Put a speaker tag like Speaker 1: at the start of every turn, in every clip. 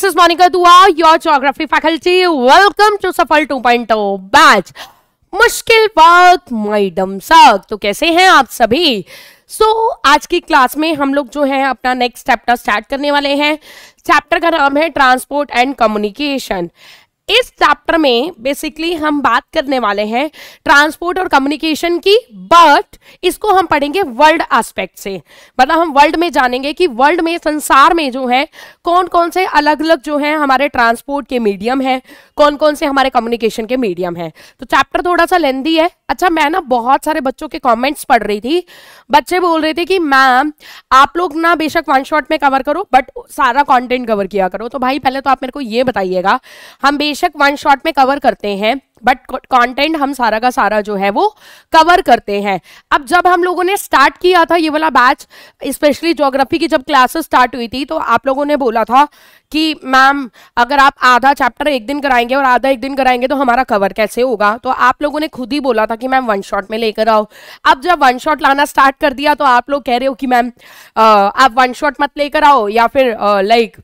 Speaker 1: this is Monica Dua, your geography faculty. Welcome to Safal 2.0 batch मुश्किल बात madam सक तो कैसे हैं आप सभी सो so, आज की क्लास में हम लोग जो है अपना नेक्स्ट चैप्टर स्टार्ट करने वाले हैं चैप्टर का नाम है ट्रांसपोर्ट एंड कम्युनिकेशन इस चैप्टर में बेसिकली हम बात करने वाले हैं ट्रांसपोर्ट और कम्युनिकेशन की बट इसको हम पढ़ेंगे वर्ल्ड एस्पेक्ट से मतलब हम वर्ल्ड में जानेंगे कि वर्ल्ड में संसार में जो है कौन कौन से अलग अलग जो है हमारे ट्रांसपोर्ट के मीडियम है कौन कौन से हमारे कम्युनिकेशन के मीडियम तो है तो चैप्टर थोड़ा सा लेंदी है अच्छा मैं ना बहुत सारे बच्चों के कमेंट्स पढ़ रही थी बच्चे बोल रहे थे कि मैम आप लोग ना बेशक वन शॉट में कवर करो बट सारा कंटेंट कवर किया करो तो भाई पहले तो आप मेरे को ये बताइएगा हम बेशक वन शॉट में कवर करते हैं बट कंटेंट हम सारा का सारा जो है वो कवर करते हैं अब जब हम लोगों ने स्टार्ट किया था ये वाला बैच स्पेशली ज्योग्राफी की जब क्लासेस स्टार्ट हुई थी तो आप लोगों ने बोला था कि मैम अगर आप आधा चैप्टर एक दिन कराएंगे और आधा एक दिन कराएंगे तो हमारा कवर कैसे होगा तो आप लोगों ने खुद ही बोला था कि मैम वन शॉट में लेकर आओ अब जब वन शॉट लाना स्टार्ट कर दिया तो आप लोग कह रहे हो कि मैम आप वन शॉट मत लेकर आओ या फिर लाइक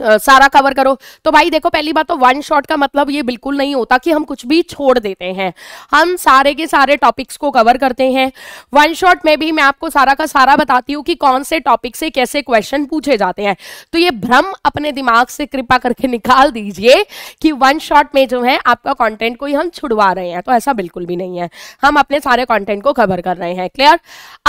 Speaker 1: सारा कवर करो तो भाई देखो पहली बात तो वन शॉट का मतलब ये बिल्कुल नहीं होता कि हम कुछ भी छोड़ देते हैं हम सारे के सारे टॉपिक्स को कवर करते हैं वन शॉट में भी मैं आपको सारा का सारा बताती हूँ कि कौन से टॉपिक से कैसे क्वेश्चन पूछे जाते हैं तो ये भ्रम अपने दिमाग से कृपा करके निकाल दीजिए कि वन शॉट में जो है आपका कॉन्टेंट को ही हम छुड़वा रहे हैं तो ऐसा बिल्कुल भी नहीं है हम अपने सारे कॉन्टेंट को कवर कर रहे हैं क्लियर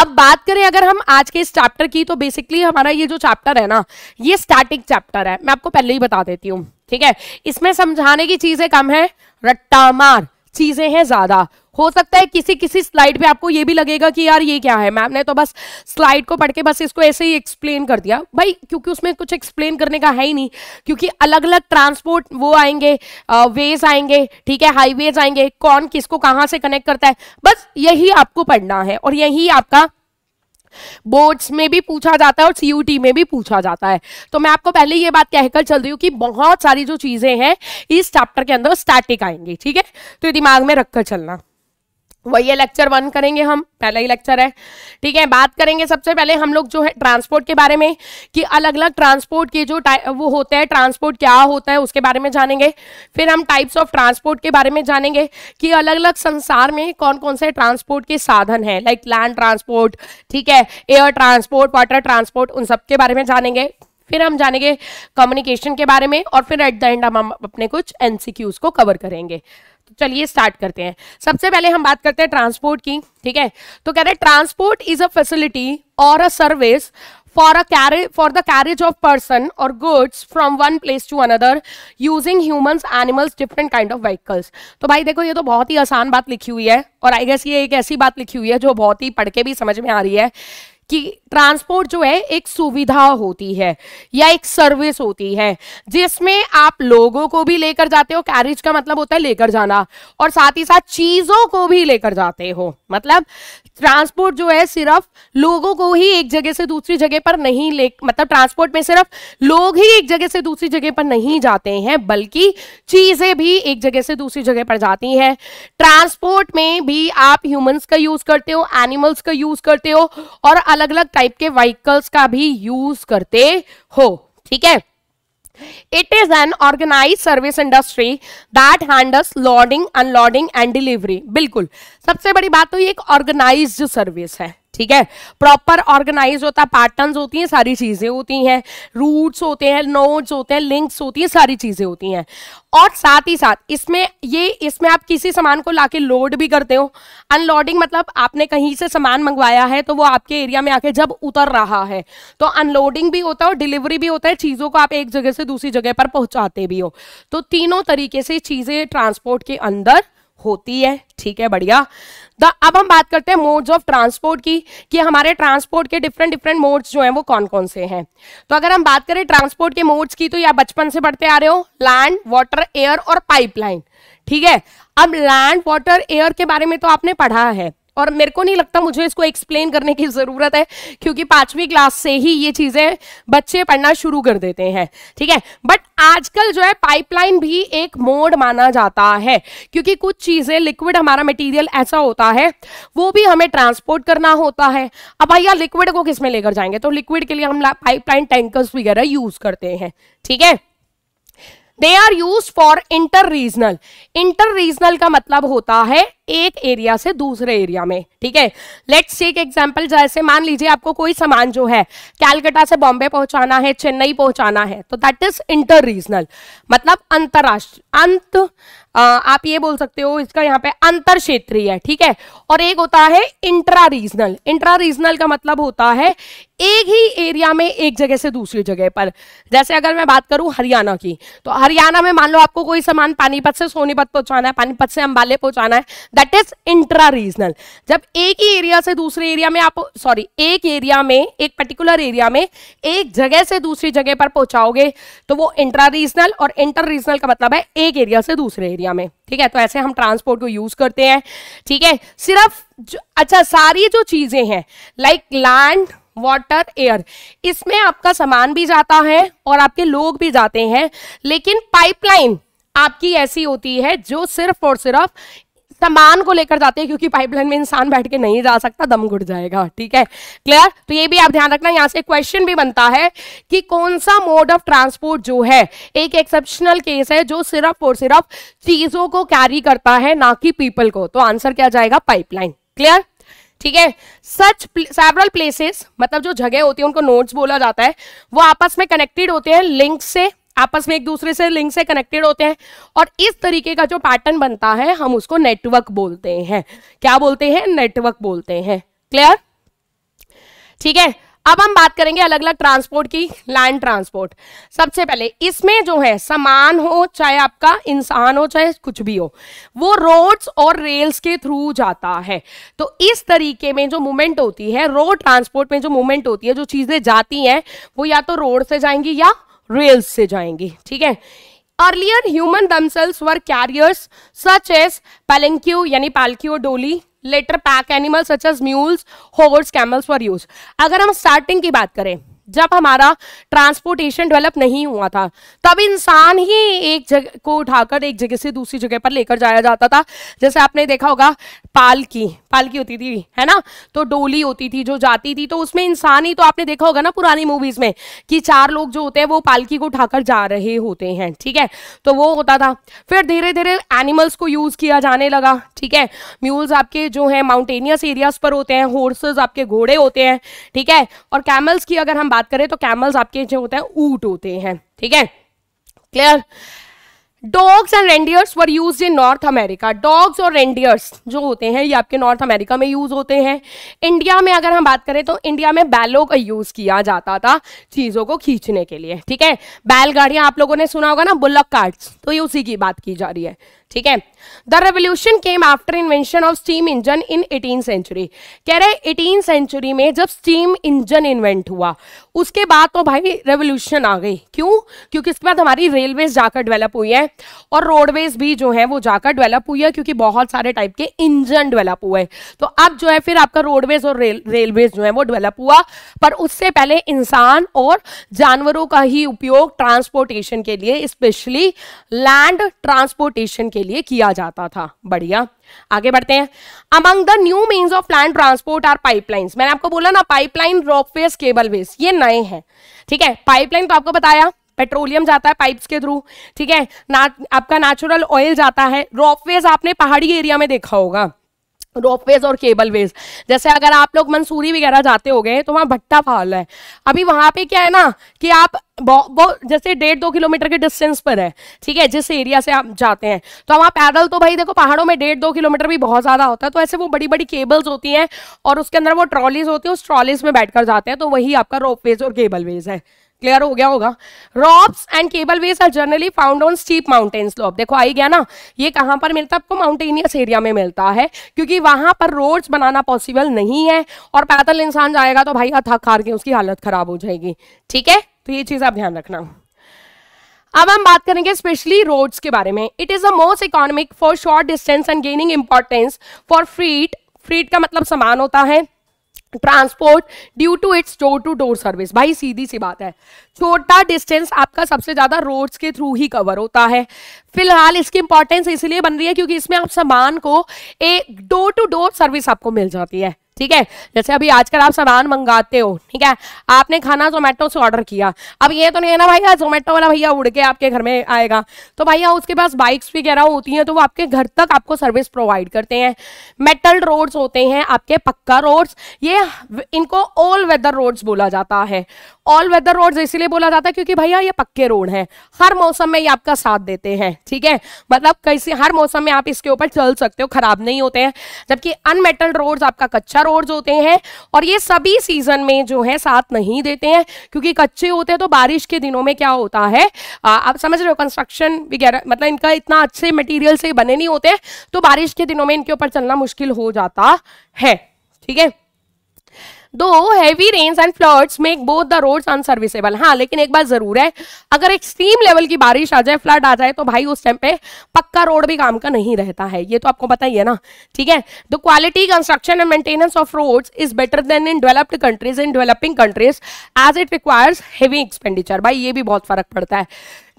Speaker 1: अब बात करें अगर हम आज के इस चैप्टर की तो बेसिकली हमारा ये जो चैप्टर है ना ये स्टार्टिंग चैप्टर है रहा है मैं आपको पहले ही बता देती हूँ ठीक है इसमें समझाने की चीजें कम है रट्टा मार चीजें हैं ज्यादा हो सकता है किसी किसी स्लाइड पे आपको ये भी लगेगा कि यार ये क्या है मैम ने तो बस स्लाइड को पढ़ के बस इसको ऐसे ही एक्सप्लेन कर दिया भाई क्योंकि उसमें कुछ एक्सप्लेन करने का है ही नहीं क्योंकि अलग अलग ट्रांसपोर्ट वो आएंगे वेज आएंगे ठीक है हाईवेज आएंगे कौन किसको कहाँ से कनेक्ट करता है बस यही आपको पढ़ना है और यही आपका बोर्ड्स में भी पूछा जाता है और सीयूटी में भी पूछा जाता है तो मैं आपको पहले ये बात कहकर चल रही हूँ कि बहुत सारी जो चीज़ें हैं इस चैप्टर के अंदर स्टैटिक आएंगी ठीक है तो दिमाग में रखकर चलना वही है लेक्चर वन करेंगे हम पहला ही लेक्चर है ठीक है बात करेंगे सबसे पहले हम लोग जो है ट्रांसपोर्ट के बारे में कि अलग अलग ट्रांसपोर्ट के जो वो होते हैं ट्रांसपोर्ट क्या होता है उसके बारे में जानेंगे फिर हम टाइप्स ऑफ ट्रांसपोर्ट के बारे में जानेंगे कि अलग अलग संसार में कौन कौन से ट्रांसपोर्ट के साधन हैं लाइक लैंड ट्रांसपोर्ट ठीक है एयर ट्रांसपोर्ट वाटर ट्रांसपोर्ट उन सब के बारे में जानेंगे फिर हम जानेंगे कम्युनिकेशन के बारे में और फिर एट द एंड हम अपने कुछ एनसीक्यूज को कवर करेंगे तो चलिए स्टार्ट करते हैं सबसे पहले हम बात करते हैं ट्रांसपोर्ट की ठीक है तो कह रहे हैं ट्रांसपोर्ट इज अ फैसिलिटी और a service for a carry for the carriage of person और goods from one place to another using humans animals different kind of vehicles तो भाई देखो ये तो बहुत ही आसान बात लिखी हुई है और आई गेस ये एक ऐसी बात लिखी हुई है जो बहुत ही पढ़ के भी समझ में आ रही है कि ट्रांसपोर्ट जो है एक सुविधा होती है या एक सर्विस होती है जिसमें आप लोगों को भी लेकर जाते हो कैरिज का मतलब होता है लेकर जाना और साथ ही साथ चीजों को भी लेकर जाते हो मतलब ट्रांसपोर्ट जो है सिर्फ लोगों को ही एक जगह से दूसरी जगह पर नहीं ले मतलब ट्रांसपोर्ट में सिर्फ लोग ही एक जगह से दूसरी जगह पर नहीं जाते हैं बल्कि चीज़ें भी एक जगह से दूसरी जगह पर जाती हैं ट्रांसपोर्ट में भी आप ह्यूमंस का यूज़ करते हो एनिमल्स का यूज़ करते हो और अलग अलग टाइप के व्हीकल्स का भी यूज़ करते हो ठीक है It is an organized service industry that handles loading, unloading and delivery. बिल्कुल सबसे बड़ी बात तो ये एक organized service है ठीक है प्रॉपर ऑर्गेनाइज होता है पैटर्न होती हैं सारी चीज़ें होती हैं रूट्स होते हैं नोट्स होते हैं लिंक्स होती हैं सारी चीज़ें होती हैं और साथ ही साथ इसमें ये इसमें आप किसी सामान को लाके लोड भी करते हो अनलोडिंग मतलब आपने कहीं से सामान मंगवाया है तो वो आपके एरिया में आके जब उतर रहा है तो अनलोडिंग भी होता है और डिलीवरी भी होता है चीज़ों को आप एक जगह से दूसरी जगह पर पहुँचाते भी हो तो तीनों तरीके से चीज़ें ट्रांसपोर्ट के अंदर होती है ठीक है बढ़िया द अब हम बात करते हैं मोड्स ऑफ ट्रांसपोर्ट की कि हमारे ट्रांसपोर्ट के डिफरेंट डिफरेंट मोड्स जो हैं वो कौन कौन से हैं तो अगर हम बात करें ट्रांसपोर्ट के मोड्स की तो या बचपन से पढ़ते आ रहे हो लैंड वाटर एयर और पाइपलाइन ठीक है अब लैंड वाटर एयर के बारे में तो आपने पढ़ा है और मेरे को नहीं लगता मुझे इसको एक्सप्लेन करने की ज़रूरत है क्योंकि पांचवी क्लास से ही ये चीज़ें बच्चे पढ़ना शुरू कर देते हैं ठीक है बट आजकल जो है पाइपलाइन भी एक मोड माना जाता है क्योंकि कुछ चीज़ें लिक्विड हमारा मटेरियल ऐसा होता है वो भी हमें ट्रांसपोर्ट करना होता है अब भैया लिक्विड को किस में लेकर जाएंगे तो लिक्विड के लिए हम पाइपलाइन टैंकर्स वगैरह यूज़ करते हैं ठीक है they are use for inter regional inter regional का मतलब होता है एक एरिया से दूसरे एरिया में ठीक है लेट्स टेक एग्जाम्पल जैसे मान लीजिए आपको कोई सामान जो है कैलकटा से बॉम्बे पहुंचाना है चेन्नई पहुंचाना है तो दैट इज इंटर रीजनल मतलब अंतरराष्ट्रीय अंत आ, आप ये बोल सकते हो इसका यहाँ पे अंतर क्षेत्रीय है ठीक है और एक होता है इंट्रा रीजनल इंट्रा रीजनल का मतलब होता है एक ही एरिया में एक जगह से दूसरी जगह पर जैसे अगर मैं बात करूं हरियाणा की तो हरियाणा में मान लो आपको कोई सामान पानीपत से सोनीपत पहुंचाना है पानीपत से अंबाले पहुंचाना है दैट इज इंट्रा रीजनल जब एक ही एरिया से दूसरे एरिया में आप सॉरी एक एरिया में एक पर्टिकुलर एरिया में एक जगह से दूसरी जगह पर पहुंचाओगे तो वो इंट्रा रीजनल और इंटर रीजनल का मतलब है एक एरिया से दूसरे एरिया में ठीक है तो ऐसे हम ट्रांसपोर्ट को यूज करते हैं ठीक है सिर्फ अच्छा सारी जो चीजें हैं लाइक लैंड वाटर एयर इसमें आपका सामान भी जाता है और आपके लोग भी जाते हैं लेकिन पाइपलाइन आपकी ऐसी होती है जो सिर्फ और सिर्फ सामान को लेकर जाते हैं क्योंकि पाइपलाइन में इंसान बैठ के नहीं जा सकता दम घुट जाएगा ठीक है क्लियर तो ये भी आप ध्यान रखना यहाँ से क्वेश्चन भी बनता है कि कौन सा मोड ऑफ ट्रांसपोर्ट जो है एक एक्सेप्शनल केस है जो सिर्फ और सिर्फ चीजों को कैरी करता है ना कि पीपल को तो आंसर क्या जाएगा पाइपलाइन क्लियर ठीक है सच सेवरल प्लेसेस मतलब जो जगह होती है उनको नोड्स बोला जाता है वो आपस में कनेक्टेड होते हैं लिंक से आपस में एक दूसरे से लिंक से कनेक्टेड होते हैं और इस तरीके का जो पैटर्न बनता है हम उसको नेटवर्क बोलते हैं क्या बोलते हैं नेटवर्क बोलते हैं क्लियर ठीक है अब हम बात करेंगे अलग अलग ट्रांसपोर्ट की लैंड ट्रांसपोर्ट सबसे पहले इसमें जो है सामान हो चाहे आपका इंसान हो चाहे कुछ भी हो वो रोड्स और रेल्स के थ्रू जाता है तो इस तरीके में जो मूवमेंट होती है रोड ट्रांसपोर्ट में जो मूवमेंट होती है जो चीज़ें जाती हैं वो या तो रोड से जाएंगी या रेल्स से जाएंगे ठीक है earlier human themselves were carriers such as palanquin यानी पालक्यू डोली later pack animal such as mules horses camels for use अगर हम स्टार्टिंग की बात करें जब हमारा ट्रांसपोर्टेशन डेवलप नहीं हुआ था तब इंसान ही एक जगह को उठाकर एक जगह से दूसरी जगह पर लेकर जाया जाता था जैसे आपने देखा होगा पालकी पालकी होती थी है ना तो डोली होती थी जो जाती थी तो उसमें इंसान ही तो आपने देखा होगा ना पुरानी मूवीज में कि चार लोग जो होते हैं वो पालकी को उठाकर जा रहे होते हैं ठीक है तो वो होता था फिर धीरे धीरे एनिमल्स को यूज किया जाने लगा ठीक है म्यूल्स आपके जो है माउंटेनियस एरियाज पर होते हैं हॉर्सेस आपके घोड़े होते हैं ठीक है और कैमल्स की अगर हम बात करें तो कैमल्स आपके जो होते हैं ऊट होते हैं ठीक है clear dogs and reindeers were used in North America dogs और रेंडियर्स जो होते हैं ये आपके नॉर्थ अमेरिका में यूज होते हैं इंडिया में अगर हम बात करें तो इंडिया में बैलों का यूज किया जाता था चीजों को खींचने के लिए ठीक है बैलगाड़ियां आप लोगों ने सुना होगा ना बुल्लक कार्ड्स तो ये उसी की बात की जा रही है ठीक है the revolution came after invention of steam engine in eighteen century कह रहे एटीन सेंचुरी में जब स्टीम इंजन इन्वेंट हुआ उसके बाद तो भाई रेवोल्यूशन आ गई क्यों क्योंकि इसके बाद हमारी रेलवेज जाकर डेवलप हुई है और रोडवेज भी जो है वो जाकर डेवलप हुई है क्योंकि बहुत सारे टाइप के इंजन डेवलप हुए तो अब जो है फिर आपका रोडवेज और रेल रेलवेज जो है वो डेवलप हुआ पर उससे पहले इंसान और जानवरों का ही उपयोग ट्रांसपोर्टेशन के लिए स्पेशली लैंड ट्रांसपोर्टेशन के के लिए किया जाता था बढ़िया आगे बढ़ते हैं among the new means of plant transport are pipelines मैंने आपको बोला ना पाइपलाइन रॉपवेज केबलवेज ये नए हैं ठीक है पाइपलाइन तो आपको बताया पेट्रोलियम जाता है पाइप्स के थ्रू ठीक है ना आपका नेचुरल ऑयल जाता है रॉपवेज आपने पहाड़ी एरिया में देखा होगा रोपवेज और केबल वेज जैसे अगर आप लोग मंसूरी वगैरह जाते हो गए तो वहाँ भट्टा फाल है अभी वहाँ पे क्या है ना कि आप बहुत जैसे डेढ़ दो किलोमीटर के डिस्टेंस पर है ठीक है जिस एरिया से आप जाते हैं तो वहाँ पैदल तो भाई देखो पहाड़ों में डेढ़ दो किलोमीटर भी बहुत ज़्यादा होता है तो ऐसे वो बड़ी बड़ी केबल्स होती हैं और उसके अंदर वो ट्रॉलीज होती हैं उस ट्रॉलीज में बैठ कर जाते हैं तो वही आपका रोप वेज और केबल वेज है क्लियर हो गया होगा ropes and cable ways are generally found on steep mountain slope देखो आई गया ना ये कहां पर मिलता है आपको माउंटेनियस एरिया में मिलता है क्योंकि वहां पर रोड्स बनाना पॉसिबल नहीं है और पैदल इंसान जाएगा तो भाई थक हार के उसकी हालत खराब हो जाएगी ठीक है तो ये चीज आप ध्यान रखना अब हम बात करेंगे स्पेशली रोड्स के बारे में it is the most economic for short distance and gaining importance for freight freight का मतलब समान होता है transport due to its door to door service भाई सीधी सी बात है छोटा डिस्टेंस आपका सबसे ज़्यादा रोड्स के थ्रू ही कवर होता है फिलहाल इसकी इंपॉर्टेंस इसलिए बन रही है क्योंकि इसमें आप सामान को एक डोर टू डोर सर्विस आपको मिल जाती है ठीक है जैसे अभी आजकल आप सामान मंगाते हो ठीक है आपने खाना जोमेटो से ऑर्डर किया अब ये तो नहीं है ना भैया जोमेटो वाला भैया उड़ के आपके घर में आएगा तो भैया उसके पास बाइक्स वगैरह होती हैं तो वो आपके घर तक आपको सर्विस प्रोवाइड करते हैं मेटल रोड्स होते हैं आपके पक्का रोड्स ये इनको ऑल वेदर रोड्स बोला जाता है ऑल वेदर रोड इसीलिए बोला जाता है क्योंकि भैया ये पक्के रोड है हर मौसम में ये आपका साथ देते हैं ठीक है मतलब कैसे हर मौसम में आप इसके ऊपर चल सकते हो खराब नहीं होते हैं जबकि अनमेटल रोड आपका कच्चा रोड होते हैं और ये सभी सीजन में जो है साथ नहीं देते हैं क्योंकि कच्चे होते हैं तो बारिश के दिनों में क्या होता है आ, आप समझ रहे हो कंस्ट्रक्शन वगैरह मतलब इनका इतना अच्छे मटेरियल से बने नहीं होते तो बारिश के दिनों में इनके ऊपर चलना मुश्किल हो जाता है ठीक है though heavy rains and floods make both the roads unserviceable हाँ लेकिन एक बात जरूर है अगर एक्सट्रीम लेवल की बारिश आ जाए फ्लड आ जाए तो भाई उस टाइम पे पक्का रोड भी काम का नहीं रहता है ये तो आपको पता ही है ना ठीक है the quality construction and maintenance of roads is better than in developed countries in developing countries as it requires heavy expenditure भाई ये भी बहुत फर्क पड़ता है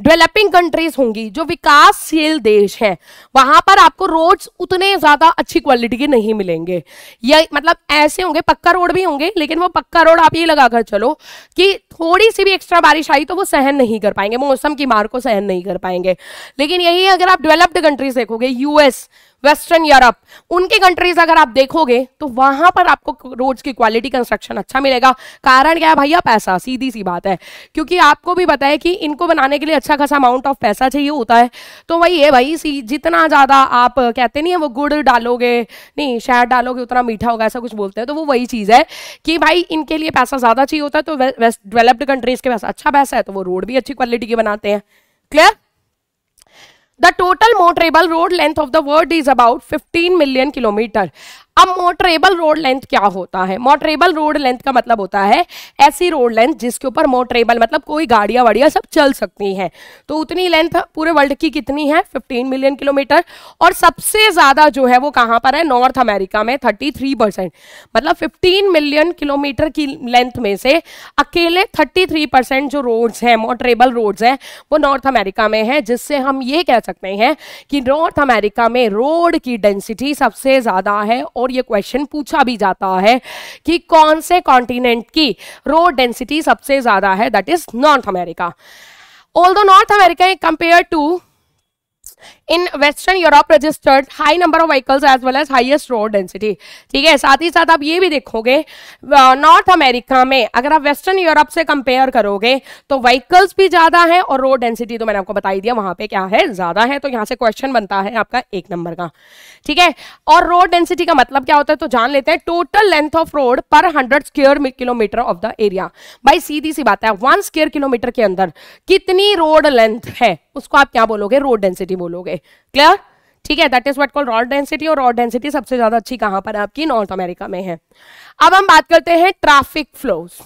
Speaker 1: डेवलपिंग कंट्रीज होंगी जो विकासशील देश है वहां पर आपको रोड्स उतने ज्यादा अच्छी क्वालिटी के नहीं मिलेंगे ये मतलब ऐसे होंगे पक्का रोड भी होंगे लेकिन वो पक्का रोड आप ये लगाकर चलो कि थोड़ी सी भी एक्स्ट्रा बारिश आई तो वो सहन नहीं कर पाएंगे मौसम की मार को सहन नहीं कर पाएंगे लेकिन यही अगर आप डेवलप्ड कंट्रीज देखोगे यूएस वेस्टर्न यूरोप उनके कंट्रीज अगर आप देखोगे तो वहां पर आपको रोड्स की क्वालिटी कंस्ट्रक्शन अच्छा मिलेगा कारण क्या है भैया पैसा सीधी सी बात है क्योंकि आपको भी पता है कि इनको बनाने के लिए अच्छा खासा अमाउंट ऑफ पैसा चाहिए होता है तो वही है भाई सी जितना ज़्यादा आप कहते नहीं है वो गुड़ डालोगे नहीं शहद डालोगे उतना मीठा होगा ऐसा कुछ बोलते हैं तो वो वही चीज़ है कि भाई इनके लिए पैसा ज़्यादा चाहिए होता है तो वेस्ट डेवलप्ड कंट्रीज़ के पास अच्छा पैसा है तो वो रोड भी अच्छी क्वालिटी के बनाते हैं clear The total motorable road length of the world is about 15 million kilometer. अब मोटरेबल रोड लेंथ क्या होता है मोटरेबल रोड लेंथ का मतलब होता है ऐसी रोड लेंथ जिसके ऊपर मोटरेबल मतलब कोई गाड़ियाँ वाड़ियाँ सब चल सकती हैं तो उतनी लेंथ पूरे वर्ल्ड की कितनी है 15 मिलियन किलोमीटर और सबसे ज़्यादा जो है वो कहाँ पर है नॉर्थ अमेरिका में 33 परसेंट मतलब 15 मिलियन किलोमीटर की लेंथ में से अकेले थर्टी परसेंट जो रोड्स हैं मोटरेबल रोड्स हैं वो नॉर्थ अमेरिका में है जिससे हम ये कह सकते हैं कि नॉर्थ अमेरिका में रोड की डेंसिटी सबसे ज़्यादा है और ये क्वेश्चन पूछा भी जाता है कि कौन से कॉन्टिनेंट की रोड डेंसिटी सबसे ज़्यादा है that is North America all though North America compare to in western Europe registered high number of vehicles as well as highest road density ठीक है साथ ही साथ आप ये भी देखोगे नॉर्थ अमेरिका में अगर आप वेस्टर्न यूरोप से कंपेयर करोगे तो व्हीकल्स भी ज़्यादा है और रोड डेंसिटी तो मैंने आपको बताई दिया वहां पे क्या है ज़्यादा है तो यहाँ से क्वेश्चन बनता है आपका एक नंबर का ठीक है और रोड डेंसिटी का मतलब क्या होता है तो जान लेते हैं total length of road per hundred square kilometer of the area भाई सीधी सी बात है वन स्क्र किलोमीटर के अंदर कितनी रोड लेंथ है उसको आप क्या बोलोगे रोड डेंसिटी बोलोगे क्लियर ठीक है that is what called road density और रॉड डेंसिटी सबसे ज्यादा अच्छी कहां पर है आपकी नॉर्थ अमेरिका में है अब हम बात करते हैं traffic flows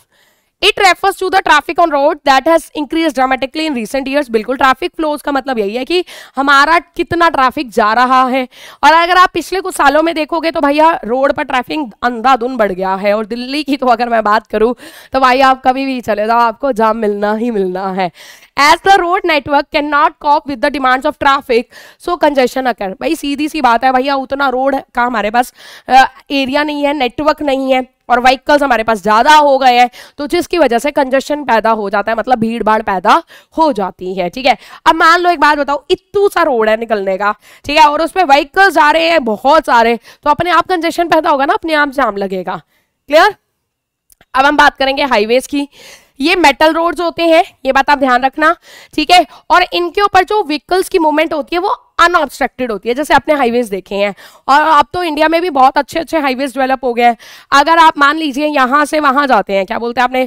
Speaker 1: it refers to the traffic on road that has increase dramatically in recent years बिल्कुल ट्रैफिक फ्लोज का मतलब यही है कि हमारा कितना ट्रैफिक जा रहा है और अगर आप पिछले कुछ सालों में देखोगे तो भैया रोड पर ट्रैफिक अंधाधुन बढ़ गया है और दिल्ली की तो अगर मैं बात करूँ तो भाई आप कभी भी चले जाओ आपको जाम मिलना ही मिलना है as the road network can not cope with the demands of traffic so congestion occur भाई सीधी सी बात है भैया उतना रोड का हमारे पास एरिया नहीं है नेटवर्क नहीं है और व्हीकल्स हमारे पास ज़्यादा हो गए हैं तो जिसकी वजह से कंजेशन पैदा हो जाता है मतलब भीड़ भाड़ पैदा हो जाती है ठीक है अब मान लो एक बात बताओ इतू सा रोड है निकलने का ठीक है और उसमें व्हीकल्स जा रहे हैं बहुत सारे तो अपने आप कंजेशन पैदा होगा ना अपने आप जाम लगेगा क्लियर अब हम बात करेंगे हाईवेज की ये मेटल रोड्स होते हैं ये बात आप ध्यान रखना ठीक है और इनके ऊपर जो व्हीकल्स की मूवमेंट होती है वो अनऑब्स्ट्रक्टेड होती है जैसे आपने हाईवेज देखे हैं और अब तो इंडिया में भी बहुत अच्छे अच्छे हाईवेज डेवलप हो गए हैं अगर आप मान लीजिए यहाँ से वहाँ जाते हैं क्या बोलते हैं आपने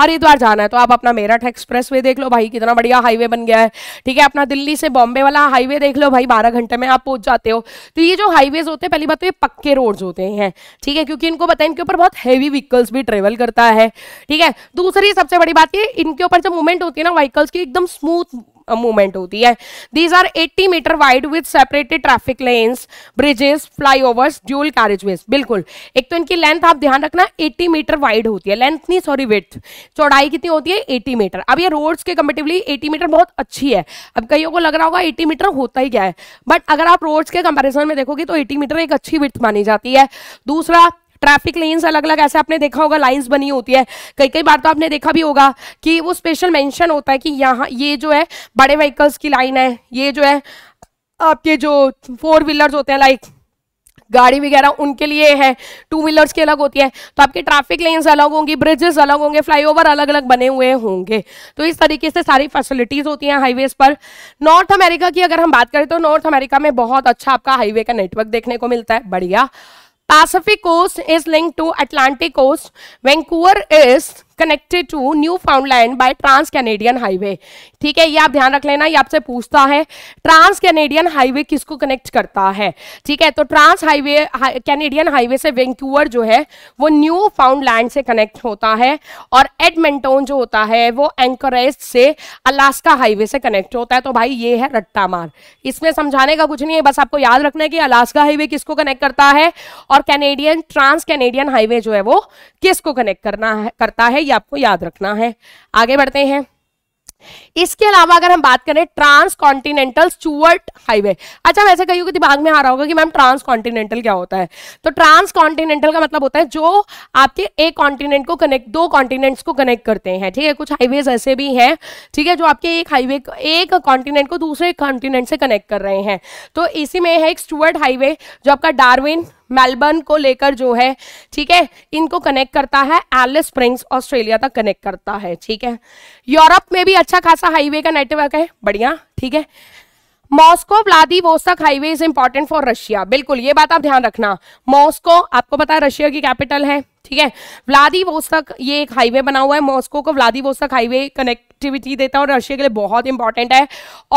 Speaker 1: हरिद्वार जाना है तो आप अपना मेरठ एक्सप्रेस वे देख लो भाई कितना बढ़िया हाईवे बन गया है ठीक है अपना दिल्ली से बॉम्बे वाला हाईवे देख लो भाई बारह घंटे में आप पहुँच जाते हो तो ये जो हाईवेज होते हैं पहली बात तो ये पक्के रोड्स होते हैं ठीक है क्योंकि इनको पता है इनके ऊपर बहुत हैवी व्हीकल्स भी ट्रेवल करता है ठीक है दूसरी सबसे बड़ी बात ये इनके ऊपर जो मूवमेंट होती है ना व्हीकल्स की एकदम स्मूथ मूवमेंट होती है these are 80 metre wide with separated traffic lanes bridges flyovers dual carriageways बिल्कुल एक तो इनकी लेंथ आप ध्यान रखना 80 मीटर वाइड होती है लेंथ नहीं सॉरी विथ चौड़ाई कितनी होती है 80 मीटर अब ये रोड्स के कंपेटिवली 80 मीटर बहुत अच्छी है अब कईयों को लग रहा होगा 80 मीटर होता ही क्या है बट अगर आप रोड्स के कंपेरिजन में देखोगे तो 80 मीटर एक अच्छी विथ मानी जाती है दूसरा ट्रैफिक लेन्स अलग अलग ऐसे आपने देखा होगा लाइंस बनी होती है कई कई बार तो आपने देखा भी होगा कि वो स्पेशल मेंशन होता है कि यहाँ ये जो है बड़े व्हीकल्स की लाइन है ये जो है आपके जो फोर व्हीलर्स होते हैं लाइक गाड़ी वगैरह उनके लिए है टू व्हीलर्स की अलग होती है तो आपके ट्रैफिक लेन्स अलग होंगी ब्रिजेस अलग होंगे फ्लाईओवर अलग अलग बने हुए होंगे तो इस तरीके से सारी फैसिलिटीज़ होती हैं हाईवेज पर नॉर्थ अमेरिका की अगर हम बात करें तो नॉर्थ अमेरिका में बहुत अच्छा आपका हाईवे का नेटवर्क देखने को मिलता है बढ़िया Pacific coast is linked to Atlantic coast. Vancouver is Newfoundland by trans Canadian highway ठीक है ये आप ध्यान रख लेना ये आपसे पूछता है ट्रांस कैनेडियन हाईवे किसको कनेक्ट करता है ठीक है तो ट्रांस हाईवे कैनेडियन हाईवे से वेंक्यूअर जो है वो न्यू फाउंडलैंड से कनेक्ट होता है और एडमेंटोन जो होता है वो एंकरेज से अलास्का हाईवे से कनेक्ट होता है तो भाई ये है रट्टा मार्ग इसमें समझाने का कुछ नहीं है बस आपको याद रखना है कि अलास्का हाईवे किसको कनेक्ट करता है और कैनेडियन ट्रांस कैनेडियन हाईवे जो है वो किसको कनेक्ट करना है करता है ये आपको याद रखना है आगे बढ़ते हैं इसके अलावा अगर हम बात करें ट्रांस कॉन्टिनेंटल स्टूअर्ट हाईवे अच्छा वैसे कहीं के दिमाग में आ रहा होगा कि मैम ट्रांस कॉन्टिनेंटल क्या होता है तो ट्रांस कॉन्टिनेंटल का मतलब होता है जो आपके एक कॉन्टिनेंट को कनेक्ट दो कॉन्टिनेंट्स को कनेक्ट करते हैं ठीक है कुछ हाईवे ऐसे भी हैं ठीक है जो आपके एक हाईवे एक कॉन्टिनेंट को दूसरे कॉन्टिनेंट से कनेक्ट कर रहे हैं तो इसी में है एक स्टूअर्ट हाईवे जो आपका डारविन मेलबर्न को लेकर जो है ठीक है इनको कनेक्ट करता है एलिस स्प्रिंग्स ऑस्ट्रेलिया तक कनेक्ट करता है ठीक है यूरोप में भी अच्छा खासा हाईवे का नेटवर्क है बढ़िया ठीक है Moscow Vostok highway is important for Russia बिल्कुल ये बात आप ध्यान रखना मॉस्को आपको पता है रशिया की कैपिटल है ठीक है व्लादिवोस्तक ये एक हाईवे बना हुआ है मॉस्को को व्लादिवोस्तक हाईवे कनेक्टिविटी देता है और रशिया के लिए बहुत इंपॉर्टेंट है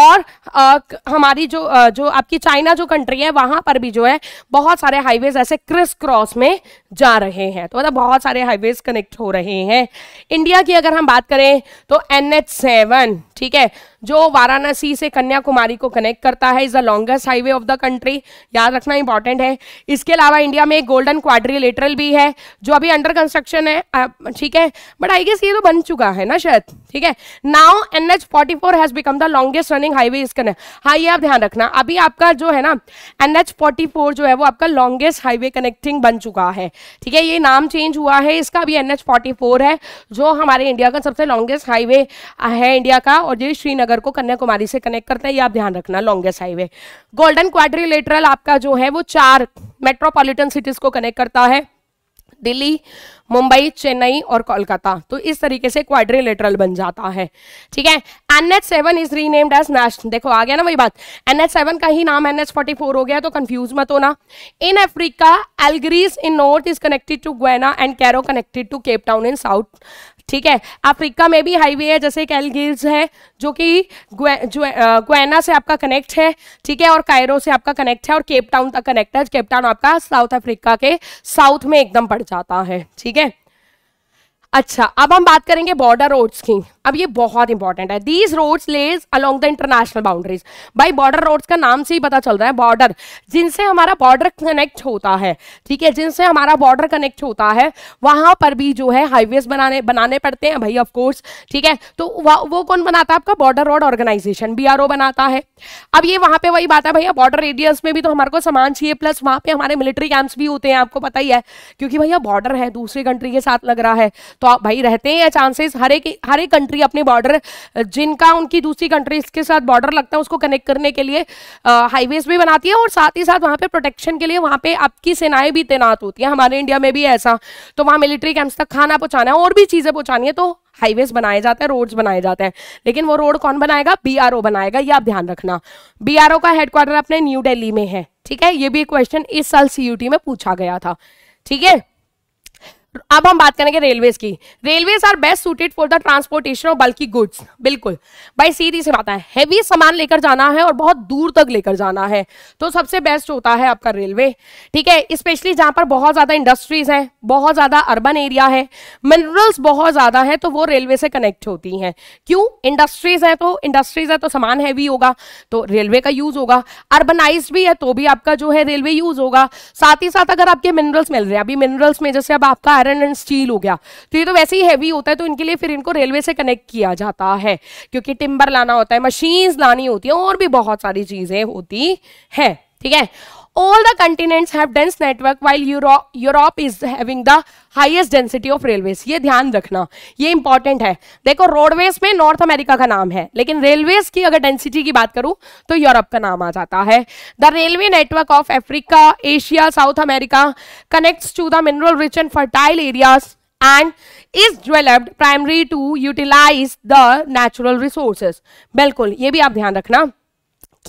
Speaker 1: और आ, हमारी जो आ, जो आपकी चाइना जो कंट्री है वहां पर भी जो है बहुत सारे हाईवेज ऐसे क्रिस क्रॉस में जा रहे हैं तो मतलब बहुत सारे हाईवेज कनेक्ट हो रहे हैं इंडिया की अगर हम बात करें तो एन एच सेवन ठीक है जो वाराणसी से कन्याकुमारी को कनेक्ट करता है is the longest highway of the country याद रखना इंपॉर्टेंट है इसके अलावा इंडिया में गोल्डन क्वाड्रिलेटरल भी है जो अभी अंडर कंस्ट्रक्शन है ठीक है बट आई गेस ये तो बन चुका है ना शायद ठीक है now N H forty four has become the longest running highway इसका हाँ ये आप ध्यान रखना अभी आपका जो है ना एन एच फोर्टी फोर जो है वो आपका लॉन्गेस्ट हाईवे कनेक्टिंग बन चुका है ठीक है ये नाम चेंज हुआ है इसका अभी एन एच फोर्टी फोर है जो हमारे इंडिया का सबसे लॉन्गेस्ट हाईवे है इंडिया का और ये श्रीनगर को कन्याकुमारी से कनेक्ट करता है ये आप ध्यान रखना लॉन्गेस्ट हाईवे गोल्डन क्वाड्रिलेटरल आपका जो है वो चार मेट्रोपॉलिटन सिटीज को कनेक्ट करता है दिल्ली मुंबई चेन्नई और कोलकाता तो इस तरीके से क्वाड्रिलेटरल बन जाता है ठीक है N H seven is renamed as national देखो आ गया ना वही बात एन एच सेवन का ही नाम एन एच फोर्टी फोर हो गया तो कंफ्यूज मत होना in Africa Algiers in north is connected to Guinea and Cairo connected to Cape Town in south ठीक है अफ्रीका में भी हाईवे है जैसे कैलगिल्स है जो कि गुएना से आपका कनेक्ट है ठीक है और कायरो से आपका कनेक्ट है और केप टाउन तक कनेक्ट है केप टाउन आपका साउथ अफ्रीका के साउथ में एकदम पड़ जाता है ठीक है अच्छा अब हम बात करेंगे बॉर्डर रोड्स की अब ये बहुत इंपॉर्टेंट है these roads lies along the international boundaries भाई बॉर्डर रोड्स का नाम से ही पता चल रहा है बॉर्डर जिनसे हमारा बॉर्डर कनेक्ट होता है ठीक है जिनसे हमारा बॉर्डर कनेक्ट होता है वहां पर भी जो है हाईवेज बनाने बनाने पड़ते हैं भाई ऑफकोर्स ठीक है तो वो कौन बनाता है आपका बॉर्डर रोड ऑर्गेनाइजेशन बी बनाता है अब ये वहां पर वही बात है भैया बॉर्डर एरियाज में भी तो हमारे को सामान चाहिए प्लस वहां पर हमारे मिलिट्री कैंप्स भी होते हैं आपको पता ही है क्योंकि भैया बॉर्डर है दूसरी कंट्री के साथ लग रहा है तो आप भाई रहते हैं चांसेस हर एक हर एक कंट्री कंट्री अपनी बॉर्डर जिनका उनकी दूसरी कंट्रीज के साथ बॉर्डर लगता है उसको कनेक्ट करने के लिए हाईवेज भी बनाती है और साथ ही साथ वहाँ पर प्रोटेक्शन के लिए वहाँ पर आपकी सेनाएं भी तैनात होती हैं हमारे इंडिया में भी ऐसा तो वहाँ मिलिट्री कैंप्स तक खाना पहुँचाना है और भी चीज़ें पहुँचानी है तो हाईवेज बनाए जाते हैं रोड्स बनाए जाते हैं लेकिन वो रोड कौन बनाएगा बीआरओ बनाएगा ये आप ध्यान रखना बीआरओ का हेडक्वार्टर अपने न्यू दिल्ली में है ठीक है ये भी क्वेश्चन इस साल सीयूटी में पूछा गया था ठीक है अब हम बात करेंगे रेलवेज की railways are best suited for the transportation of bulky goods बिल्कुल भाई सीधी सी बात है हैवी सामान लेकर जाना है और बहुत दूर तक लेकर जाना है तो सबसे बेस्ट होता है आपका रेलवे ठीक है स्पेशली जहां पर बहुत ज़्यादा इंडस्ट्रीज हैं बहुत ज़्यादा अर्बन एरिया है मिनरल्स बहुत ज़्यादा है तो वो रेलवे से कनेक्ट होती हैं क्यों इंडस्ट्रीज है तो इंडस्ट्रीज है तो सामान हैवी होगा तो रेलवे का यूज़ होगा अर्बनाइज भी है तो भी आपका जो है रेलवे यूज़ होगा साथ ही साथ अगर आपके मिनरल्स मिल रहे हैं अभी मिनरल्स में जैसे अब आपका आयरन एंड स्टील हो गया तो ये तो वैसे ही हैवी होता है तो इनके लिए फिर इनको रेलवे से कनेक्ट किया जाता है क्योंकि टिम्बर लाना होता है मशीन्स लानी होती है और भी बहुत सारी चीज़ें होती हैं ठीक है all the continents have dense network while Euro Europe is having the highest density of railways ये ध्यान रखना ये इंपॉर्टेंट है देखो रोडवेज में नॉर्थ अमेरिका का नाम है लेकिन रेलवेज की अगर डेंसिटी की बात करूं तो यूरोप का नाम आ जाता है the railway network of Africa Asia South America connects to the mineral rich and fertile areas and is developed primarily to utilize the natural resources बिल्कुल ये भी आप ध्यान रखना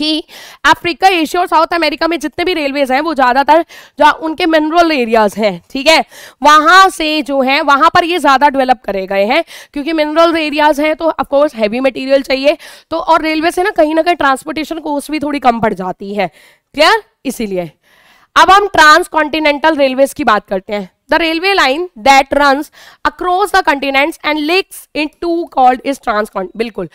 Speaker 1: कि अफ्रीका एशिया और साउथ अमेरिका में जितने भी रेलवेज हैं वो ज़्यादातर जो उनके मिनरल एरियाज हैं ठीक है वहां से जो है वहां पर ये ज़्यादा डेवलप करे गए हैं क्योंकि मिनरल एरियाज हैं तो ऑफकोर्स हैवी मटेरियल चाहिए तो और रेलवे से ना कहीं ना कहीं ट्रांसपोर्टेशन कोस्ट भी थोड़ी कम पड़ जाती है क्लियर इसीलिए अब हम ट्रांस कॉन्टिनेंटल रेलवेज की बात करते हैं the railway line that runs across the continents and links in two called is transcon बिल्कुल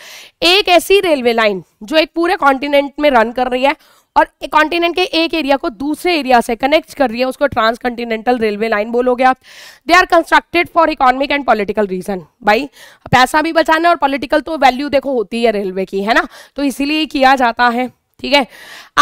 Speaker 1: एक ऐसी रेलवे लाइन जो एक पूरे कॉन्टिनेंट में रन कर रही है और कॉन्टिनेंट के एक एरिया को दूसरे एरिया से कनेक्ट कर रही है उसको ट्रांस कॉन्टिनेंटल रेलवे लाइन बोलोगे आप they are constructed for economic and political reason भाई पैसा भी बचाना और पॉलिटिकल तो वैल्यू देखो होती है रेलवे की है ना तो इसीलिए किया जाता है ठीक है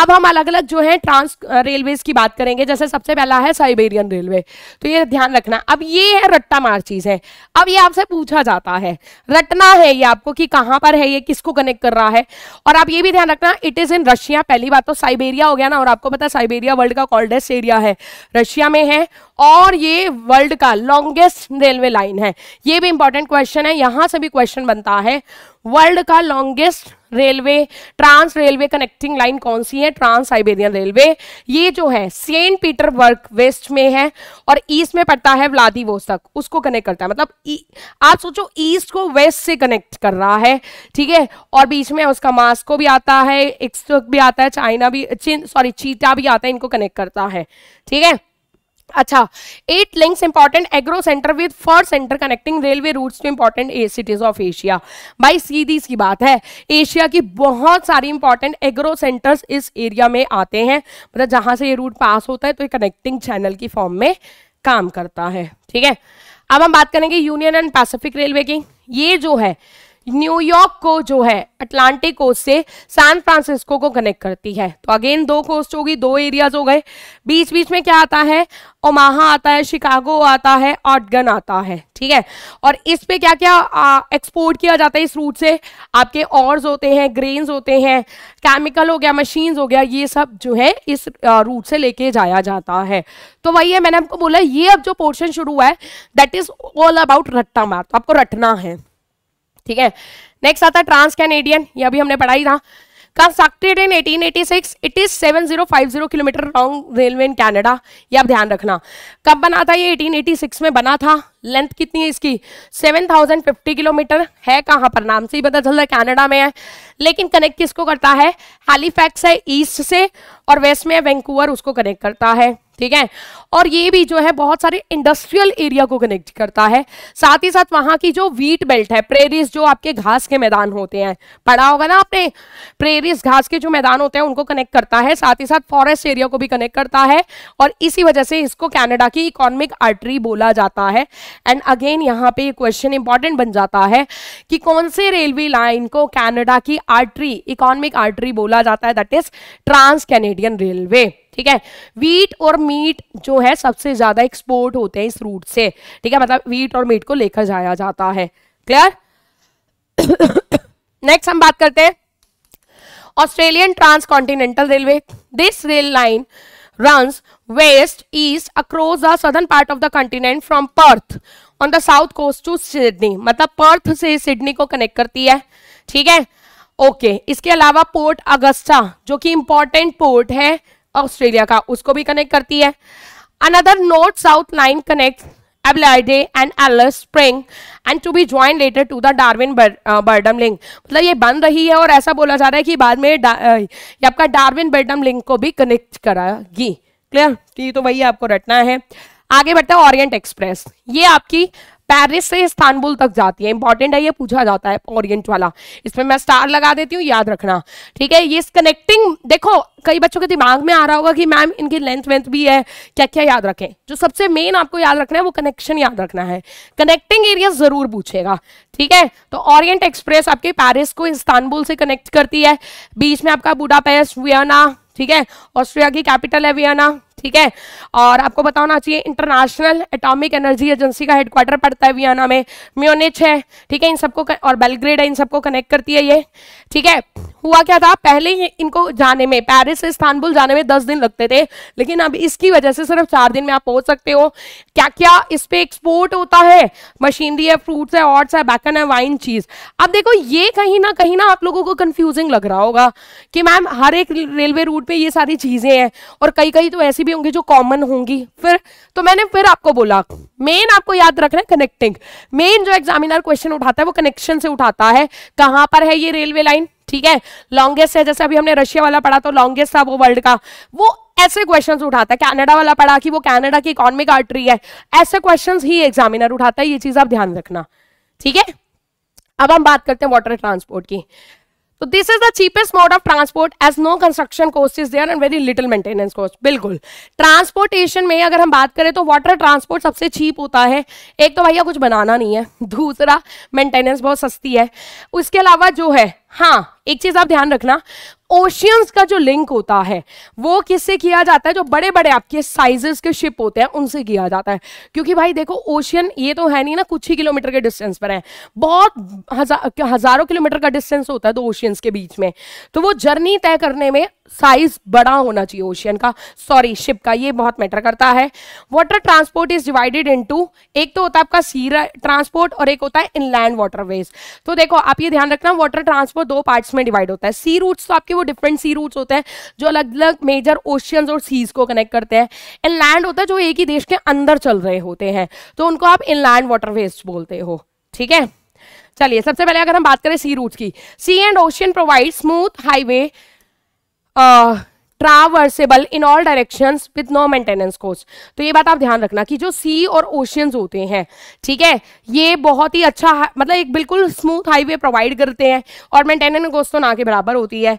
Speaker 1: अब हम अलग अलग जो है ट्रांस रेलवेज की बात करेंगे जैसे सबसे पहला है साइबेरियन रेलवे तो ये ध्यान रखना अब ये है रट्टा मार चीज है अब ये आपसे पूछा जाता है रटना है ये आपको कि कहाँ पर है ये किसको कनेक्ट कर रहा है और आप ये भी ध्यान रखना इट इज इन रशिया पहली बात तो साइबेरिया हो गया ना और आपको पता है साइबेरिया वर्ल्ड का कॉल्डेस्ट एरिया है रशिया में है और ये वर्ल्ड का लॉन्गेस्ट रेलवे लाइन है ये भी इंपॉर्टेंट क्वेश्चन है यहाँ से भी क्वेश्चन बनता है वर्ल्ड का longest railway trans railway connecting line कौन सी है ट्रांस साइबेरियन रेलवे ये जो है सेंट पीटर वर्क वेस्ट में है और ईस्ट में पड़ता है व्लादिवोस्तक उसको कनेक्ट करता है मतलब e, आप सोचो ईस्ट को वेस्ट से कनेक्ट कर रहा है ठीक है और बीच में उसका मास्को भी आता है एक्सक भी आता है चाइना भी सॉरी चीटा भी आता है इनको कनेक्ट करता है ठीक है अच्छा it links important agro center with for center connecting railway routes to important a cities of Asia भाई सीधी सी बात है एशिया की बहुत सारी इंपॉर्टेंट एग्रो सेंटर्स इस एरिया में आते हैं मतलब जहां से ये रूट पास होता है तो ये कनेक्टिंग चैनल की फॉर्म में काम करता है ठीक है अब हम बात करेंगे यूनियन एंड पैसिफिक रेलवे की ये जो है न्यूयॉर्क को जो है अटलांटिक कोस्ट से सैन फ्रांसिस्को को कनेक्ट करती है तो अगेन दो कोस्ट होगी दो एरियाज हो गए बीच बीच में क्या आता है ओमाहा आता है शिकागो आता है ऑटगन आता है ठीक है और इस पे क्या क्या एक्सपोर्ट किया जाता है इस रूट से आपके ऑर्स होते हैं ग्रेन्स होते हैं केमिकल हो गया मशीन्स हो गया ये सब जो है इस रूट से लेके जाया जाता है तो वही है मैंने आपको बोला ये अब जो पोर्शन शुरू हुआ है दैट इज ऑल अबाउट रट्टा मार्ग तो आपको रटना है ठीक है नेक्स्ट आता है ट्रांस कैनेडियन ये अभी हमने पढ़ाई था constructed in 1886 it is 7050 kilometre long railway in Canada ये आप ध्यान रखना कब बना था ये 1886 में बना था लेंथ कितनी है इसकी 7050 किलोमीटर है कहाँ पर नाम से ही पता चल रहा है कनाडा में है लेकिन कनेक्ट किसको करता है हैलीफैक्स है ईस्ट से और वेस्ट में है वैंकूवर उसको कनेक्ट करता है ठीक है और ये भी जो है बहुत सारे इंडस्ट्रियल एरिया को कनेक्ट करता है साथ ही साथ वहां की जो वीट बेल्ट है प्रेरिस जो आपके घास के मैदान होते हैं पढ़ा होगा ना आपने प्रेरिस घास के जो मैदान होते हैं उनको कनेक्ट करता है साथ ही साथ फॉरेस्ट एरिया को भी कनेक्ट करता है और इसी वजह से इसको कैनेडा की इकोनॉमिक आर्ट्री बोला जाता है एंड अगेन यहाँ पे ये क्वेश्चन इंपॉर्टेंट बन जाता है कि कौन से रेलवे लाइन को कैनेडा की आर्टरी इकोनॉमिक आर्टरी बोला जाता है that is trans Canadian railway ठीक है वीट और मीट जो है सबसे ज्यादा एक्सपोर्ट होते हैं इस रूट से ठीक है मतलब वीट और मीट को लेकर जाया जाता है क्लियर नेक्स्ट हम बात करते हैं Australian trans continental railway this rail line runs west east across the southern part of the continent from Perth on the south coast to Sydney मतलब पर्थ से सिडनी को कनेक्ट करती है ठीक है ओके okay. इसके अलावा पोर्ट अगस्टा जो कि इंपॉर्टेंट पोर्ट है ऑस्ट्रेलिया का उसको भी कनेक्ट करती है another north south line connect Adelaide and Alice Spring and to be join later to the Darwin Birdum link मतलब ये बन रही है और ऐसा बोला जा रहा है कि बाद में ये आपका डार्विन बर्डम लिंक को भी कनेक्ट कराएगी क्लियर तो वही आपको रटना है आगे बढ़ते हैं ओरिएंट एक्सप्रेस ये आपकी पेरिस से इस्तानबुल तक जाती है इंपॉर्टेंट है ये पूछा जाता है ओरियंट वाला इसमें मैं स्टार लगा देती हूँ याद रखना ठीक है ये कनेक्टिंग देखो कई बच्चों के दिमाग में आ रहा होगा कि मैम इनकी लेंथ वेंथ भी है क्या क्या याद रखें जो सबसे मेन आपको याद रखना है वो कनेक्शन याद रखना है कनेक्टिंग एरिया जरूर पूछेगा ठीक है तो ऑरियंट एक्सप्रेस आपके पैरिस को इस्तानबुल से कनेक्ट करती है बीच में आपका बुडापेस्ट वियना ठीक है ऑस्ट्रिया की कैपिटल है वियना ठीक है और आपको बताना चाहिए इंटरनेशनल एटॉमिक एनर्जी एजेंसी का हेडक्वार्टर पड़ता है वियना में म्यूनिच है ठीक है इन सबको और बेलग्रेड है इन सबको कनेक्ट करती है ये ठीक है हुआ क्या था पहले ही इनको जाने में पेरिस से इस्तानबुल जाने में दस दिन लगते थे लेकिन अब इसकी वजह से सिर्फ चार दिन में आप पहुंच सकते हो क्या क्या इस पर एक्सपोर्ट होता है मशीनरी है फ्रूट्स है ऑर्ट्स है बैकन है वाइन चीज़ अब देखो ये कहीं ना कहीं ना आप लोगों को कंफ्यूजिंग लग रहा होगा कि मैम हर एक रेलवे रूट पे ये सारी चीज़ें हैं और कई कई तो ऐसी भी भी होंगी जो कॉमन होंगी फिर तो मैंने फिर आपको बोला मेन आपको याद रखना है कनेक्टिंग मेन जो एग्जामिनर क्वेश्चन उठाता है वो कनेक्शन से उठाता है कहां पर है ये रेलवे लाइन ठीक है लॉन्गेस्ट है जैसे अभी हमने रशिया वाला पढ़ा तो लॉन्गेस्ट था वो वर्ल्ड का वो ऐसे क्वेश्चंस उठाता है कनाडा वाला पढ़ा कि वो कनाडा की इकोनॉमिक आर्टरी है ऐसे क्वेश्चंस ही एग्जामिनर उठाता है ये चीज आप ध्यान रखना ठीक है अब हम बात करते हैं वाटर ट्रांसपोर्ट की तो this is the cheapest mode of transport as no construction cost is there and very little maintenance cost बिल्कुल ट्रांसपोर्टेशन में अगर हम बात करें तो वाटर ट्रांसपोर्ट सबसे चीप होता है एक तो भैया कुछ बनाना नहीं है दूसरा मेंटेनेंस बहुत सस्ती है उसके अलावा जो है हाँ एक चीज आप ध्यान रखना ओशियंस का जो लिंक होता है वो किससे किया जाता है जो बड़े बड़े आपके साइजेस के शिप होते हैं उनसे किया जाता है क्योंकि भाई देखो ओशियन ये तो है नहीं ना कुछ ही किलोमीटर के डिस्टेंस पर है बहुत हजा, हजारों किलोमीटर का डिस्टेंस होता है दो ओशियंस के बीच में तो वो जर्नी तय करने में साइज बड़ा होना चाहिए ओशियन का सॉरी शिप का ये बहुत मैटर करता है water transport is divided into एक तो होता है आपका सी ट्रांसपोर्ट और एक होता है इनलैंड वाटरवेज तो देखो आप ये ध्यान रखना वाटर ट्रांसपोर्ट दो पार्ट्स में डिवाइड होता है सी रूट्स तो आपके वो डिफरेंट सी रूट्स होते हैं जो अलग अलग मेजर ओशियंस और सीज को कनेक्ट करते हैं इनलैंड होता है जो एक ही देश के अंदर चल रहे होते हैं तो उनको आप इनलैंड वाटरवेज बोलते हो ठीक है चलिए सबसे पहले अगर हम बात करें सी रूट्स की sea and ocean provide smooth highway traversable in all direction with no maintenance cost तो ये बात आप ध्यान रखना कि जो सी और ओशियंस होते हैं ठीक है ये बहुत ही अच्छा मतलब एक बिल्कुल स्मूथ हाईवे प्रोवाइड करते हैं और मेंटेनेंस कोस्ट तो ना के बराबर होती है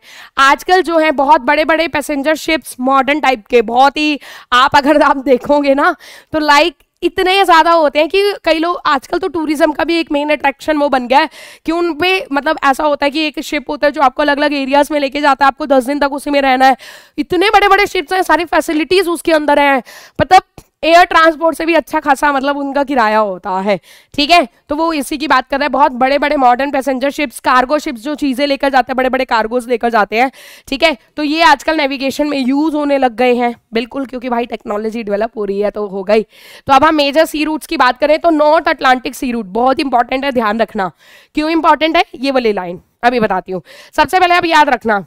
Speaker 1: आजकल जो है बहुत बड़े बड़े पैसेंजर शिप्स मॉडर्न टाइप के बहुत ही आप अगर आप देखोगे ना तो लाइक इतने ज़्यादा होते हैं कि कई लोग आजकल तो टूरिज्म का भी एक मेन अट्रैक्शन वो बन गया है कि उन पर मतलब ऐसा होता है कि एक शिप होता है जो आपको अलग अलग एरियाज में लेके जाता है आपको दस दिन तक उसी में रहना है इतने बड़े बड़े शिप्स हैं सारी फैसिलिटीज़ उसके अंदर हैं मतलब एयर ट्रांसपोर्ट से भी अच्छा खासा मतलब उनका किराया होता है ठीक है तो वो इसी की बात कर रहे हैं बहुत बड़े बड़े modern passenger ships cargo ships जो चीज़ें लेकर जाते हैं बड़े बड़े कार्गोज लेकर जाते हैं ठीक है तो ये आजकल नेविगेशन में यूज़ होने लग गए हैं बिल्कुल क्योंकि भाई टेक्नोलॉजी डेवलप हो रही है तो हो गई तो अब हम मेजर सी रूट्स की बात करें तो नॉर्थ अटलांटिक सी रूट बहुत इंपॉर्टेंट है ध्यान रखना क्यों इंपॉर्टेंट है ये वाली लाइन अभी बताती हूँ सबसे पहले अब याद रखना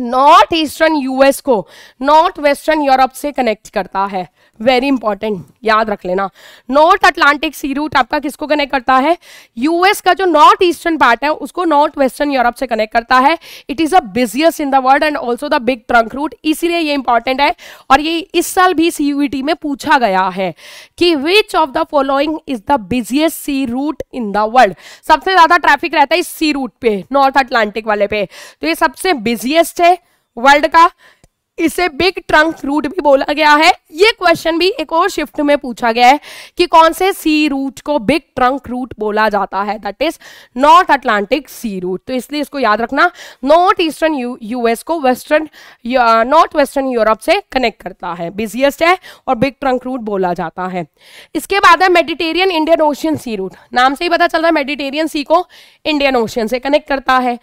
Speaker 1: नॉर्थ ईस्टर्न यूएस को नॉर्थ वेस्टर्न यूरोप से कनेक्ट करता है वेरी इंपॉर्टेंट याद रख लेना नॉर्थ अटलांटिक सी रूट आपका किसको कनेक्ट करता है यूएस का जो नॉर्थ ईस्टर्न पार्ट है उसको नॉर्थ वेस्टर्न यूरोप से कनेक्ट करता है it is a busiest in the world and also the big trunk route इसीलिए ये इंपॉर्टेंट है और ये इस साल भी सी e में पूछा गया है कि which of the following is the busiest sea route in the world सबसे ज्यादा ट्रैफिक रहता है इस सी रूट पे नॉर्थ अटलांटिक वाले पे तो ये सबसे बिजिएस्ट है है वर्ल्ड का इसे बिग ट्रंक रूट भी बोला गया है ये क्वेश्चन भी एक और शिफ्ट में पूछा गया है कि कौन से सी रूट को बिग ट्रंक रूट बोला जाता है that is North Atlantic sea route तो इसलिए इसको याद रखना नॉर्थ ईस्टर्न यूएस को वेस्टर्न नॉर्थ वेस्टर्न यूरोप से कनेक्ट करता है बिजिएस्ट है और बिग ट्रंक रूट बोला जाता है इसके बाद है Mediterranean Indian Ocean sea route नाम से ही पता चल रहा है मेडिटेरियन सी को इंडियन ओशियन से कनेक्ट करता है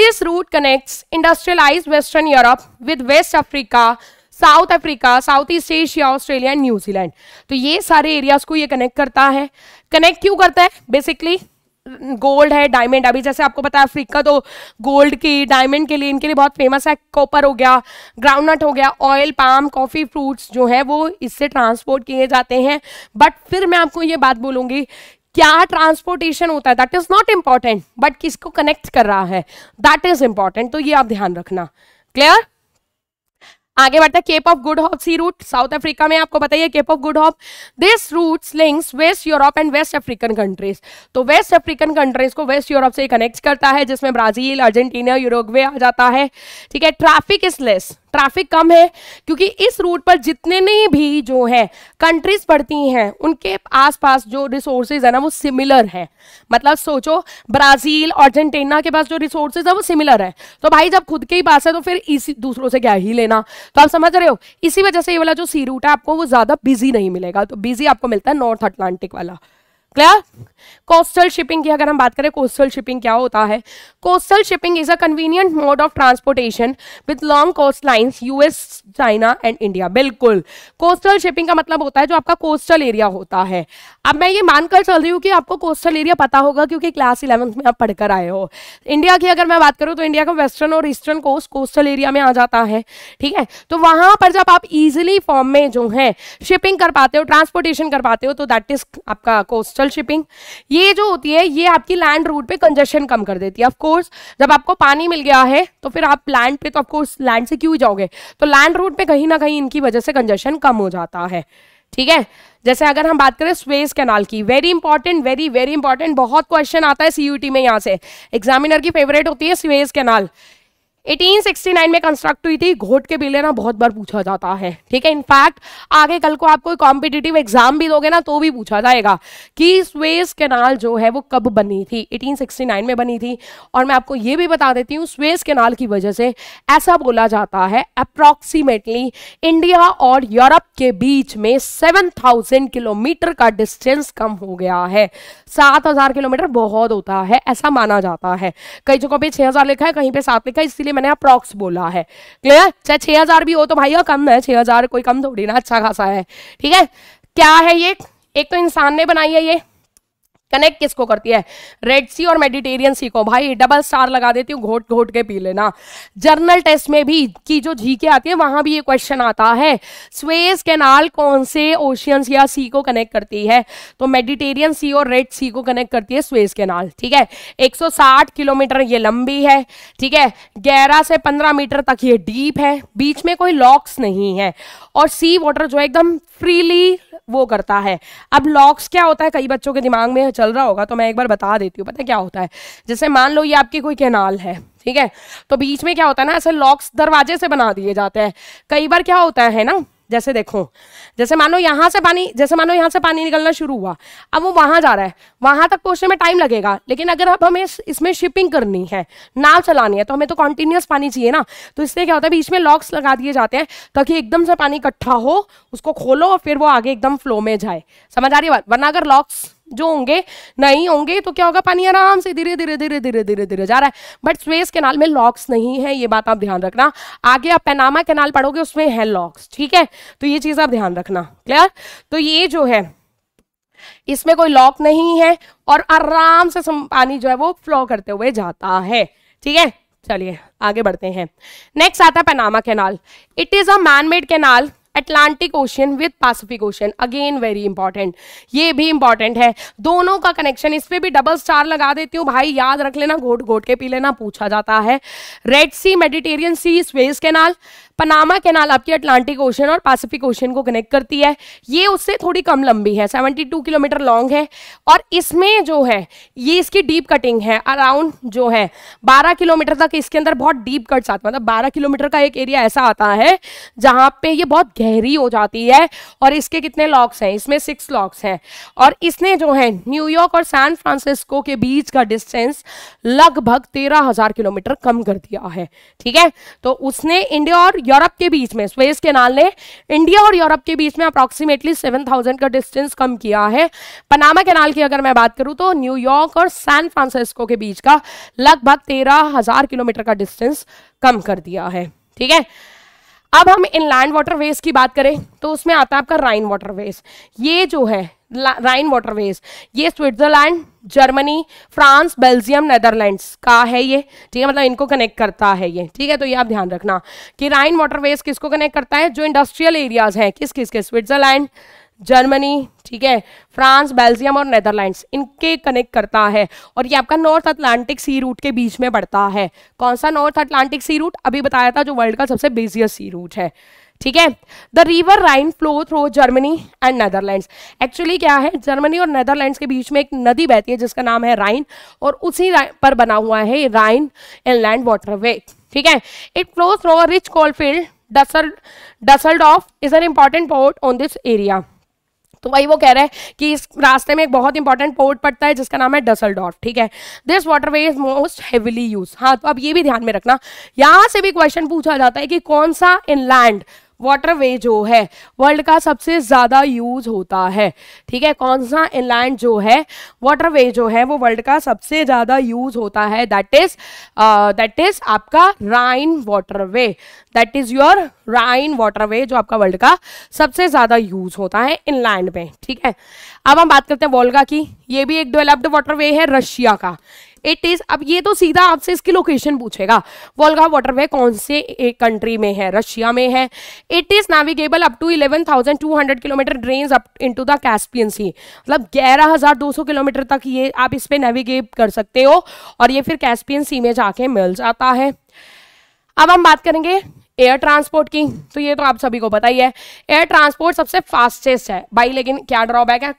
Speaker 1: this root connect industrialise western Europe with waste Africa south Africa south east Asia Australia and New Zealand तो ये सारे एरियाज को ये कनेक्ट करता है कनेक्ट क्यों करता है बेसिकली गोल्ड है डायमंड अभी जैसे आपको पता है अफ्रीका तो गोल्ड की डायमंड के लिए इनके लिए बहुत फेमस है कॉपर हो गया ग्राउंडनट हो गया ऑयल पाम कॉफ़ी फ्रूट्स जो है वो इससे ट्रांसपोर्ट किए जाते हैं बट फिर मैं आपको ये बात बोलूंगी क्या ट्रांसपोर्टेशन होता है that is not important but किसको कनेक्ट कर रहा है दैट इज़ इंपॉर्टेंट तो ये आप ध्यान रखना क्लियर आगे बढ़ते Cape of Good Hope sea route South Africa में आपको बताइए Cape of Good Hope this route links West Europe and West African countries तो वेस्ट अफ्रीकन कंट्रीज को वेस्ट यूरोप से कनेक्ट करता है जिसमें ब्राजील अर्जेंटीना यूरोगवे आ जाता है ठीक है ट्रैफिक इज लेस ट्रैफिक कम है क्योंकि इस रूट पर जितने नहीं भी जो है कंट्रीज पड़ती हैं उनके आसपास जो रिसोर्सेज है ना वो सिमिलर है मतलब सोचो ब्राज़ील अर्जेंटीना के पास जो रिसोर्सेज है वो सिमिलर है तो भाई जब खुद के ही पास है तो फिर इसी दूसरों से क्या ही लेना तो आप समझ रहे हो इसी वजह से ये वाला जो सी रूट है आपको वो ज्यादा बिजी नहीं मिलेगा तो बिजी आपको मिलता है नॉर्थ अटलांटिक वाला क्लियर कोस्टल शिपिंग की अगर हम बात करें कोस्टल शिपिंग क्या होता है coastal shipping is a convenient mode of transportation with long coast lines US China and India बिल्कुल कोस्टल शिपिंग का मतलब होता है जो आपका कोस्टल एरिया होता है अब मैं ये मानकर चल रही हूँ कि आपको कोस्टल एरिया पता होगा क्योंकि क्लास इलेवंथ में आप पढ़कर आए हो इंडिया की अगर मैं बात करूँ तो इंडिया का वेस्टर्न और ईस्टर्न कोस्ट कोस्टल एरिया में आ जाता है ठीक है तो वहाँ पर जब आप ईजिली फॉर्म में जो है शिपिंग कर पाते हो ट्रांसपोर्टेशन कर पाते हो तो दैट इज आपका कोस्टल शिपिंग ये जो होती है ये आपकी लैंड रूट पर कंजेशन कम कर देती है ऑफकोर्स जब आपको पानी मिल गया है तो फिर आप लैंड पे तो ऑफकोर्स लैंड से क्यों जाओगे तो लैंड रूट पर कहीं ना कहीं इनकी वजह से कंजेशन कम हो जाता है ठीक है जैसे अगर हम बात करें स्वेज कैनाल की very important very very important बहुत क्वेश्चन आता है सीयूटी में यहाँ से एग्जामिनर की फेवरेट होती है स्वेज कैनाल 1869 में कंस्ट्रक्ट हुई थी घोट के बिले ना बहुत बार पूछा जाता है ठीक है इनफैक्ट आगे कल को आप कोई कॉम्पिटिटिव एग्जाम भी दोगे ना तो भी पूछा जाएगा कि स्वेज केनाल जो है वो कब बनी थी 1869 में बनी थी और मैं आपको ये भी बता देती हूँ स्वेज कैनाल की वजह से ऐसा बोला जाता है अप्रॉक्सीमेटली इंडिया और यूरोप के बीच में सेवन किलोमीटर का डिस्टेंस कम हो गया है सात किलोमीटर बहुत होता है ऐसा माना जाता है कई जगहों पर छह लिखा है कहीं पे सात लिखा है इसलिए इसलिए मैंने अप्रॉक्स बोला है क्लियर चाहे छह हजार भी हो तो भाई कम है छह हजार कोई कम थोड़ी ना अच्छा खासा है ठीक है क्या है ये एक तो इंसान ने बनाई है ये कनेक्ट किसको करती है रेड सी और मेडिटेरियन सी को भाई डबल स्टार लगा देती हूँ घोट घोट के पी लेना जर्नल टेस्ट में भी की जो झीके आती है वहां भी ये क्वेश्चन आता है स्वेस कैनाल कौन से ओशियंस या सी को कनेक्ट करती है तो मेडिटेरियन सी और रेड सी को कनेक्ट करती है स्वेज कैनाल ठीक है 160 किलोमीटर ये लंबी है ठीक है ग्यारह से पंद्रह मीटर तक ये डीप है बीच में कोई लॉक्स नहीं है और सी वाटर जो है एकदम फ्रीली वो करता है अब लॉक्स क्या होता है कई बच्चों के दिमाग में चल रहा होगा तो मैं एक बार बता देती हूँ पता क्या होता है जैसे मान लो ये आपकी कोई कैनाल है ठीक है तो बीच में क्या होता है ना ऐसे लॉक्स दरवाजे से बना दिए जाते हैं कई बार क्या होता है ना जैसे देखो जैसे मानो यहाँ से पानी जैसे मानो यहाँ से पानी निकलना शुरू हुआ अब वो वहाँ जा रहा है वहाँ तक पहुँचने में टाइम लगेगा लेकिन अगर अब हमें इस, इसमें शिपिंग करनी है नाव चलानी है तो हमें तो कॉन्टिन्यूस पानी चाहिए ना तो इससे क्या होता है बीच में लॉक्स लगा दिए जाते हैं ताकि एकदम से पानी इकट्ठा हो उसको खोलो और फिर वो आगे एकदम फ्लो में जाए समझ आ रही है वरना अगर लॉक्स जो होंगे नहीं होंगे तो क्या होगा पानी आराम से धीरे धीरे धीरे धीरे धीरे धीरे जा रहा है बट स्वेस कैनाल में लॉक्स नहीं है ये बात आप ध्यान रखना आगे आप पैनामा कैनाल पढ़ोगे उसमें है लॉक्स ठीक है तो ये चीज़ आप ध्यान रखना क्लियर तो ये जो है इसमें कोई लॉक नहीं है और आराम से पानी जो है वो फ्लो करते हुए जाता है ठीक है चलिए आगे बढ़ते हैं नेक्स्ट आता है Panama Canal it is a man made canal Atlantic Ocean with Pacific Ocean again very important ये भी इंपॉर्टेंट है दोनों का कनेक्शन इस पर भी डबल स्टार लगा देती हूँ भाई याद रख लेना घोट घोट के पी लेना पूछा जाता है Red Sea Mediterranean Sea Suez Canal Panama Canal आपकी अटलांटिक ओशन और पैसिफिक ओशन को कनेक्ट करती है ये उससे थोड़ी कम लंबी है 72 किलोमीटर लॉन्ग है और इसमें जो है ये इसकी डीप कटिंग है अराउंड जो है 12 किलोमीटर तक इसके अंदर बहुत डीप कट्स आते हैं मतलब 12 किलोमीटर का एक एरिया ऐसा आता है जहाँ पे ये बहुत गहरी हो जाती है और इसके कितने लॉक्स हैं इसमें सिक्स लॉक्स हैं और इसने जो है न्यूयॉर्क और सैन फ्रांसिस्को के बीच का डिस्टेंस लगभग तेरह किलोमीटर कम कर दिया है ठीक है तो उसने इंडिया और यूरोप के बीच में स्वेज केनाल ने इंडिया और यूरोप के बीच में अप्रॉक्सीमेटली सेवन थाउजेंड का डिस्टेंस कम किया है पनामा केनाल की अगर मैं बात करूँ तो न्यूयॉर्क और सैन फ्रांसिस्को के बीच का लगभग तेरह हजार किलोमीटर का डिस्टेंस कम कर दिया है ठीक है अब हम इनलैंड वाटरवेज की बात करें तो उसमें आता है आपका राइन वाटरवेज ये जो है राइन वाटरवेज ये Switzerland Germany France Belgium Netherlands का है ये ठीक है मतलब इनको कनेक्ट करता है ये ठीक है तो ये आप ध्यान रखना कि राइन वाटरवेज किसको कनेक्ट करता है जो इंडस्ट्रियल एरियाज हैं किस किस के स्विट्जरलैंड जर्मनी ठीक है फ्रांस बेल्जियम और नेदरलैंड्स इनके कनेक्ट करता है और ये आपका नॉर्थ अटलांटिक सी रूट के बीच में बढ़ता है कौन सा नॉर्थ अटलांटिक सी रूट अभी बताया था जो वर्ल्ड का सबसे बिजिएस्ट सी रूट है ठीक है the river Rhine flow through Germany and Netherland actually क्या है जर्मनी और नैदरलैंड के बीच में एक नदी बहती है जिसका नाम है राइन और उसी पर बना हुआ है राइन इनलैंड वाटरवे ठीक है it flow through rich field Dussel Dusseldorf is an important port on this area तो वही वो कह रहे हैं कि इस रास्ते में एक बहुत इंपॉर्टेंट पोर्ट पड़ता है जिसका नाम है डसल ठीक है this water way is most heavily use हाँ तो अब ये भी ध्यान में रखना यहां से भी क्वेश्चन पूछा जाता है कि कौन सा इनलैंड वाटरवे जो है वर्ल्ड का सबसे ज़्यादा यूज होता है ठीक है कौन सा इनलैंड जो है वाटरवे जो है वो वर्ल्ड का सबसे ज़्यादा यूज होता है दैट इज दैट इज आपका Rhine waterway that is your Rhine waterway जो आपका वर्ल्ड का सबसे ज़्यादा यूज होता है इनलैंड में ठीक है अब हम बात करते हैं वोल्गा की ये भी एक डेवलप्ड वाटरवे है रशिया का इट इज अब ये तो सीधा आपसे इसकी लोकेशन पूछेगा वोल्गा वाटरवे कौन से कंट्री में है रशिया में है it is navigable up to 11,200 kilometre drain up into the Caspian Sea मतलब 11,200 किलोमीटर तक ये आप इस पर नेविगेट कर सकते हो और ये फिर कैस्पियन सी में जाके मिल जाता है अब हम बात करेंगे एयर ट्रांसपोर्ट की तो ये तो आप सभी को पता ही है एयर ट्रांसपोर्ट सबसे फास्टेस्ट है भाई लेकिन क्या ड्रॉबैक है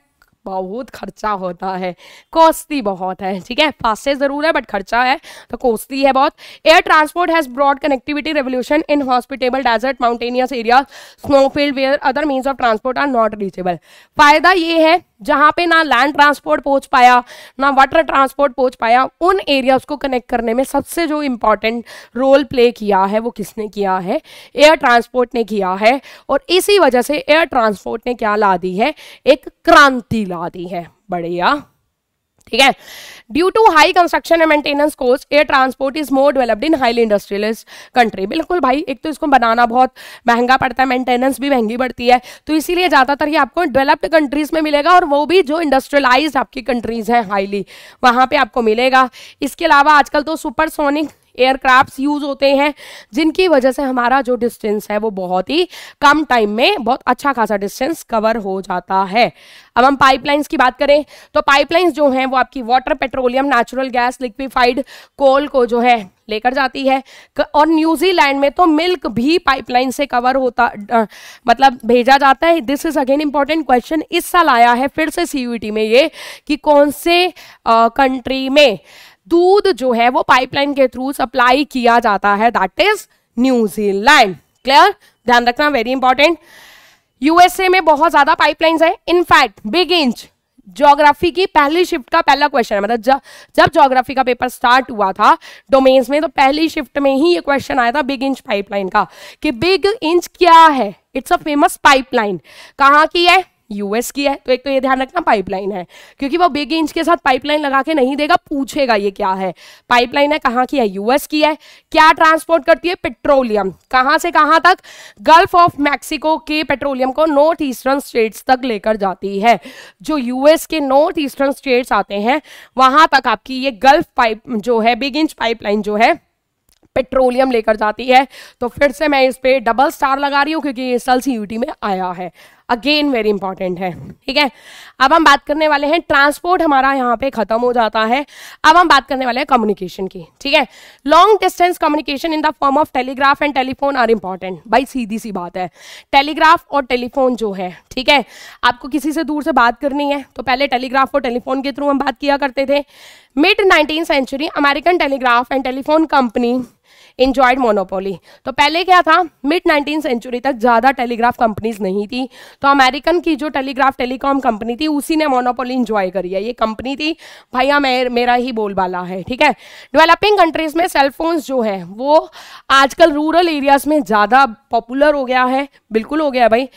Speaker 1: बहुत खर्चा होता है कॉस्टली बहुत है ठीक है फास्टेस्ट ज़रूर है बट खर्चा है तो कॉस्टली है बहुत air transport has broad connectivity revolution in hospitable desert mountainous area snowfield where other means of transport are not reachable फ़ायदा ये है जहाँ पे ना लैंड ट्रांसपोर्ट पहुँच पाया ना वाटर ट्रांसपोर्ट पहुँच पाया उन एरियाज़ को कनेक्ट करने में सबसे जो इम्पॉर्टेंट रोल प्ले किया है वो किसने किया है एयर ट्रांसपोर्ट ने किया है और इसी वजह से एयर ट्रांसपोर्ट ने क्या ला दी है एक क्रांति ला दी है बढ़िया ठीक है due to high construction and maintenance cost air transport is more developed in highly industrialist country बिल्कुल भाई एक तो इसको बनाना बहुत महंगा पड़ता है मेंटेनेंस भी महंगी पड़ती है तो इसीलिए ज़्यादातर ये आपको डेवलप्ड कंट्रीज में मिलेगा और वो भी जो इंडस्ट्रियलाइज आपकी कंट्रीज हैं हाईली वहाँ पर आपको मिलेगा इसके अलावा आजकल तो सुपरसोनिक एयरक्राफ्ट यूज होते हैं जिनकी वजह से हमारा जो डिस्टेंस है वो बहुत ही कम टाइम में बहुत अच्छा खासा डिस्टेंस कवर हो जाता है अब हम पाइपलाइंस की बात करें तो पाइपलाइंस जो हैं वो आपकी water petroleum natural gas liquefied coal को जो है लेकर जाती है और न्यूजीलैंड में तो मिल्क भी पाइपलाइन से कवर होता आ, मतलब भेजा जाता है this is again important question इस साल आया है फिर से सीयूटी में ये कि कौन से कंट्री में दूध जो है वो पाइपलाइन के थ्रू सप्लाई किया जाता है दैट इज न्यूजीलैंड क्लियर ध्यान रखना वेरी इंपॉर्टेंट यूएसए में बहुत ज्यादा पाइपलाइंस है इनफैक्ट बिग इंच ज्योग्राफी की पहली शिफ्ट का पहला क्वेश्चन है मतलब जब ज्योग्राफी का पेपर स्टार्ट हुआ था डोमेन्स में तो पहली शिफ्ट में ही ये क्वेश्चन आया था बिग इंच पाइपलाइन का कि बिग इंच क्या है इट्स अ फेमस पाइपलाइन कहाँ की है यूएस की है तो एक तो ये ध्यान रखना पाइपलाइन है क्योंकि वो बिग इंच के साथ पाइपलाइन लगा के नहीं देगा पूछेगा ये क्या है पाइपलाइन है कहाँ की है यूएस की है क्या ट्रांसपोर्ट करती है पेट्रोलियम कहाँ से कहाँ तक गल्फ ऑफ मैक्सिको के पेट्रोलियम को नॉर्थ ईस्टर्न स्टेट्स तक लेकर जाती है जो यूएस के नॉर्थ ईस्टर्न स्टेट्स आते हैं वहां तक आपकी ये गल्फ पाइप जो है बिग इंच पाइपलाइन जो है पेट्रोलियम लेकर जाती है तो फिर से मैं इस पर डबल स्टार लगा रही हूँ क्योंकि ये सल सी में आया है अगेन वेरी इंपॉर्टेंट है ठीक है अब हम बात करने वाले हैं ट्रांसपोर्ट हमारा यहाँ पे खत्म हो जाता है अब हम बात करने वाले हैं कम्युनिकेशन की ठीक है long distance communication in the form of telegraph and telephone are important भाई सीधी सी बात है टेलीग्राफ और टेलीफोन जो है ठीक है आपको किसी से दूर से बात करनी है तो पहले टेलीग्राफ और टेलीफोन के थ्रू हम बात किया करते थे mid nineteen century American Telegraph and Telephone Company enjoyed monopoly तो पहले क्या था मिड नाइनटीन सेंचुरी तक ज़्यादा टेलीग्राफ कंपनीज नहीं थी तो अमेरिकन की जो टेलीग्राफ टेलीकॉम कंपनी थी उसी ने मोनोपोली इंजॉय करी है ये कंपनी थी भैया मेर, मेरा ही बोलबाला है ठीक है डेवलपिंग कंट्रीज में सेलफोन्स जो है वो आजकल रूरल एरियाज में ज़्यादा पॉपुलर हो गया है बिल्कुल हो गया भाई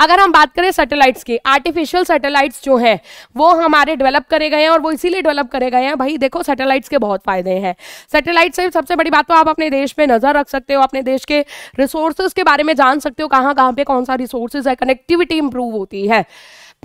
Speaker 1: अगर हम बात करें सैटेलाइट्स की आर्टिफिशियल सैटेलाइट्स जो हैं वो हमारे डेवलप करे गए हैं और वो इसीलिए डेवलप करे गए हैं भाई देखो सैटेलाइट्स के बहुत फायदे हैं सैटेलाइट से सबसे बड़ी बात तो आप अपने देश देश पे नज़र रख सकते हो अपने देश के रिसोर्सेज के बारे में जान सकते हो कहाँ कहाँ पे कौन सा रिसोर्सेज है कनेक्टिविटी इंप्रूव होती है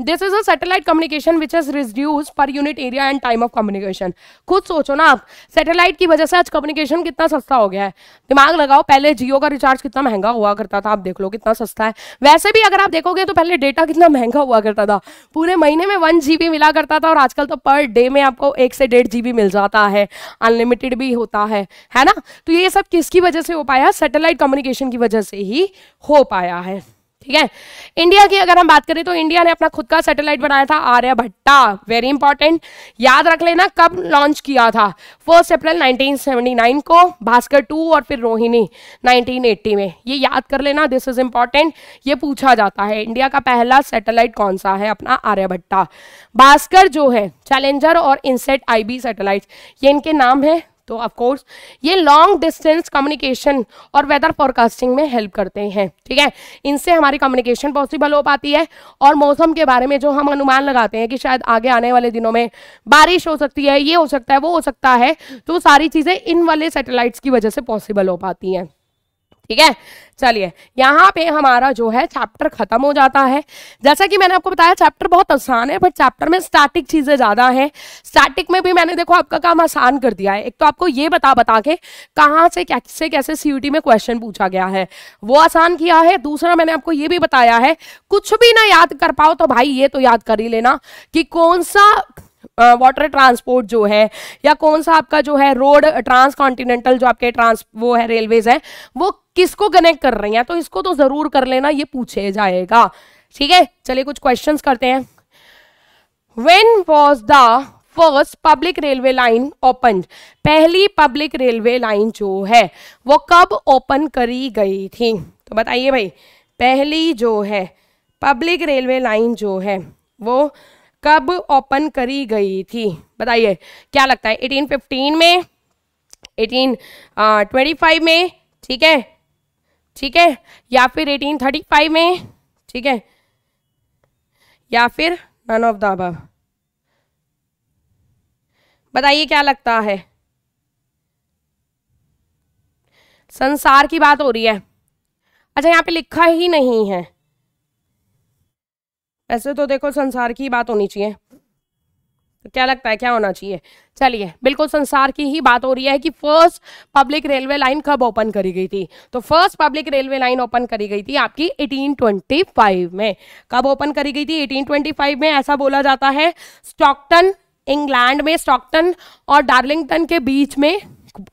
Speaker 1: this is a satellite communication which is reduce per unit area and time of communication खुद सोचो ना आप सैटेलाइट की वजह से आज कम्युनिकेशन कितना सस्ता हो गया है दिमाग लगाओ पहले जियो का रिचार्ज कितना महंगा हुआ करता था आप देख लो कितना सस्ता है वैसे भी अगर आप देखोगे तो पहले डेटा कितना महंगा हुआ करता था पूरे महीने में वन जी मिला करता था और आजकल तो पर डे में आपको एक से डेढ़ जी मिल जाता है अनलिमिटेड भी होता है है ना तो ये सब किसकी वजह से हो पाया सैटेलाइट कम्युनिकेशन की वजह से ही हो पाया है ठीक है इंडिया की अगर हम बात करें तो इंडिया ने अपना खुद का सैटेलाइट बनाया था आर्यभट्टा वेरी इंपॉर्टेंट याद रख लेना कब लॉन्च किया था फर्स्ट अप्रैल 1979 को भास्कर टू और फिर रोहिणी 1980 में ये याद कर लेना दिस इज इंपॉर्टेंट ये पूछा जाता है इंडिया का पहला सैटेलाइट कौन सा है अपना आर्यभट्टा भास्कर जो है चैलेंजर और इंसेट आई बी ये इनके नाम है तो ऑफकोर्स ये लॉन्ग डिस्टेंस कम्युनिकेशन और वेदर फोरकास्टिंग में हेल्प करते हैं ठीक है इनसे हमारी कम्युनिकेशन पॉसिबल हो पाती है और मौसम के बारे में जो हम अनुमान लगाते हैं कि शायद आगे आने वाले दिनों में बारिश हो सकती है ये हो सकता है वो हो सकता है तो सारी चीज़ें इन वाले सेटेलाइट्स की वजह से पॉसिबल हो पाती हैं ठीक है चलिए यहाँ पे हमारा जो है चैप्टर खत्म हो जाता है जैसा कि मैंने आपको बताया चैप्टर बहुत आसान है बट चैप्टर में स्टैटिक चीज़ें ज़्यादा हैं स्टैटिक में भी मैंने देखो आपका काम आसान कर दिया है एक तो आपको ये बता बता के कहाँ से कैसे कैसे सी में क्वेश्चन पूछा गया है वो आसान किया है दूसरा मैंने आपको ये भी बताया है कुछ भी ना याद कर पाओ तो भाई ये तो याद कर ही लेना कि कौन सा वाटर ट्रांसपोर्ट जो है या कौन सा आपका जो है रोड ट्रांस कॉन्टिनेंटल जो आपके ट्रांस वो है रेलवेज है वो किसको कनेक्ट कर रही हैं तो इसको तो ज़रूर कर लेना ये पूछे जाएगा ठीक है चलिए कुछ क्वेश्चन करते हैं when was the first public railway line open पहली पब्लिक रेलवे लाइन जो है वो कब ओपन करी गई थी तो बताइए भाई पहली जो है पब्लिक रेलवे लाइन जो है वो कब ओपन करी गई थी बताइए क्या लगता है 1815 में 1825 में ठीक है ठीक है या फिर 1835 में ठीक है या फिर नन ऑफ द अबव बताइए क्या लगता है संसार की बात हो रही है अच्छा यहाँ पे लिखा ही नहीं है ऐसे तो देखो संसार की बात होनी चाहिए तो क्या लगता है क्या होना चाहिए चलिए बिल्कुल संसार की ही बात हो रही है कि फर्स्ट पब्लिक रेलवे लाइन कब ओपन करी गई थी तो first public railway line open करी गई थी आपकी 1825 में कब ओपन करी गई थी 1825 में ऐसा बोला जाता है स्टॉकटन इंग्लैंड में स्टॉकटन और डार्लिंगटन के बीच में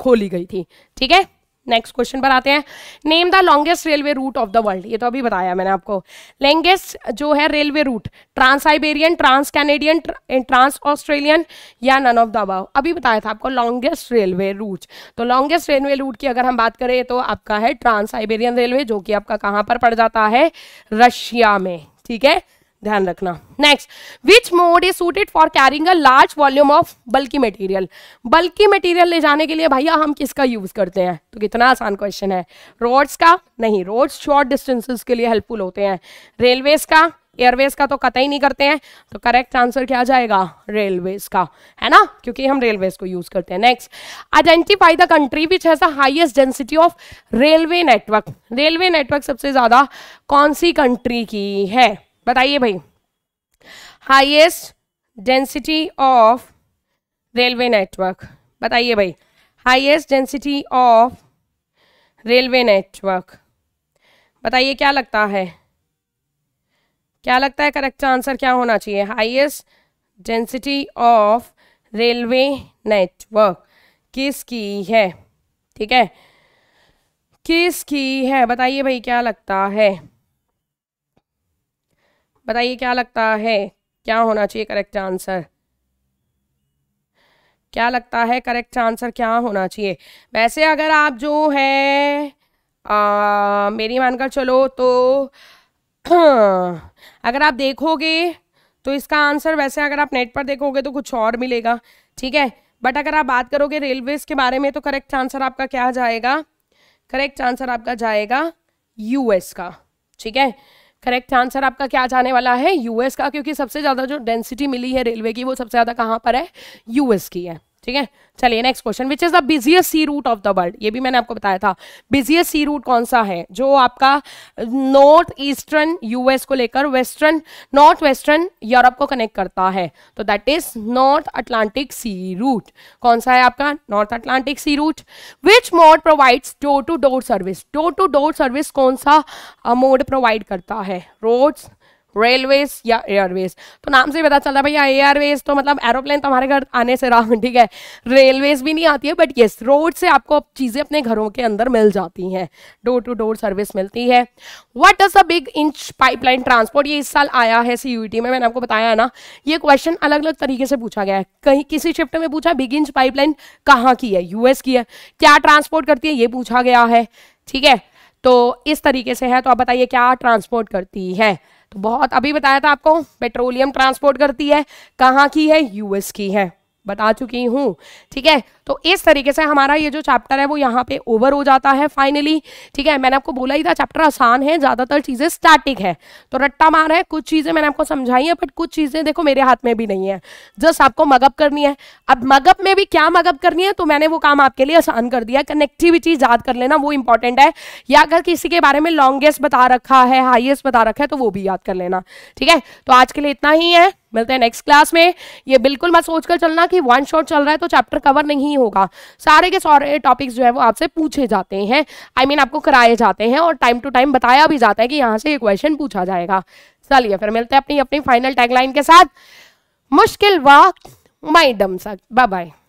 Speaker 1: खोली गई थी ठीक है नेक्स्ट क्वेश्चन पर आते हैं name the longest railway route of the world ये तो अभी बताया मैंने आपको लॉन्गेस्ट जो है railway route trans Siberian trans Canadian trans Australian या नन ऑफ द अबाव अभी बताया था आपको लॉन्गेस्ट रेलवे रूट तो लॉन्गेस्ट रेलवे रूट की अगर हम बात करें तो आपका है ट्रांस आइबेरियन रेलवे जो कि आपका कहाँ पर पड़ जाता है रशिया में ठीक है ध्यान रखना next which mode is suited for carrying a large volume of bulky material bulky material ले जाने के लिए भैया हम किसका यूज करते हैं तो कितना आसान क्वेश्चन है रोड्स का नहीं रोड्स शॉर्ट डिस्टेंसेस के लिए हेल्पफुल होते हैं रेलवेज का एयरवेज का तो कतई नहीं करते हैं तो करेक्ट आंसर क्या जाएगा रेलवेज का है ना क्योंकि हम रेलवेज को यूज करते हैं next identify the country which has the highest density of railway network railway network सबसे ज्यादा कौन सी कंट्री की है बताइए भाई highest density of railway network बताइए भाई highest density of railway network बताइए क्या लगता है क्या लगता है करेक्ट आंसर क्या होना चाहिए highest density of railway network किसकी है ठीक है किसकी है बताइए भाई क्या लगता है बताइए क्या लगता है क्या होना चाहिए करेक्ट आंसर क्या लगता है करेक्ट आंसर क्या होना चाहिए वैसे अगर आप जो है आ, मेरी मानकर चलो तो अगर आप देखोगे तो इसका आंसर वैसे अगर आप नेट पर देखोगे तो कुछ और मिलेगा ठीक है बट अगर आप बात करोगे रेलवेज के बारे में तो करेक्ट आंसर आपका क्या जाएगा करेक्ट आंसर आपका जाएगा यूएस का ठीक है करेक्ट आंसर आपका क्या जाने वाला है यूएस का क्योंकि सबसे ज़्यादा जो डेंसिटी मिली है रेलवे की वो सबसे ज़्यादा कहाँ पर है यूएस की है ठीक है चलिए next question which is the busiest sea route of the world ये भी मैंने आपको बताया था बिजिएस्ट सी रूट कौन सा है जो आपका नॉर्थ ईस्टर्न यूएस को लेकर वेस्टर्न नॉर्थ वेस्टर्न यूरोप को कनेक्ट करता है तो that is North Atlantic sea route कौन सा है आपका North Atlantic sea route which mode provides door to door service door to door service कौन सा मोड प्रोवाइड करता है रोड्स रेलवेज या एयरवेज तो नाम से पता चल रहा है भैया एयरवेज तो मतलब एरोप्लेन तो हमारे घर आने से रहा ठीक है रेलवेज भी नहीं आती है बट येस रोड से आपको चीज़ें अपने घरों के अंदर मिल जाती हैं डोर टू डोर सर्विस मिलती है what is the big inch pipeline transport ये इस साल आया है सी में मैंने आपको बताया ना ये क्वेश्चन अलग अलग तरीके से पूछा गया है कहीं किसी शिफ्ट में पूछा बिग इंच पाइपलाइन कहाँ की है यूएस की है क्या ट्रांसपोर्ट करती है ये पूछा गया है ठीक है तो इस तरीके से है तो आप बताइए क्या ट्रांसपोर्ट करती है बहुत अभी बताया था आपको पेट्रोलियम ट्रांसपोर्ट करती है कहाँ की है यूएस की है बता चुकी हूँ ठीक है तो इस तरीके से हमारा ये जो चैप्टर है वो यहाँ पे ओवर हो जाता है फाइनली ठीक है मैंने आपको बोला ही था चैप्टर आसान है ज़्यादातर चीज़ें स्टैटिक है तो रट्टा मार है कुछ चीज़ें मैंने आपको समझाई है बट कुछ चीज़ें देखो मेरे हाथ में भी नहीं है जस्ट आपको मगअप करनी है अब मगअप में भी क्या मगअप करनी है तो मैंने वो काम आपके लिए आसान कर दिया कनेक्टिविटी याद कर लेना वो इंपॉर्टेंट है या अगर किसी के बारे में लॉन्गेस्ट बता रखा है हाइएस्ट बता रखा है तो वो भी याद कर लेना ठीक है तो आज के लिए इतना ही है मिलते हैं नेक्स्ट क्लास में ये बिल्कुल मत सोचकर चलना कि वन शॉट चल रहा है तो चैप्टर कवर नहीं होगा सारे के सारे टॉपिक्स जो है वो आपसे पूछे जाते हैं आई I मीन mean, आपको कराए जाते हैं और टाइम टू टाइम बताया भी जाता है कि यहाँ से ये क्वेश्चन पूछा जाएगा चलिए फिर मिलते हैं अपनी अपनी फाइनल टैगलाइन के साथ मुश्किल वक्त माई डम सक बाय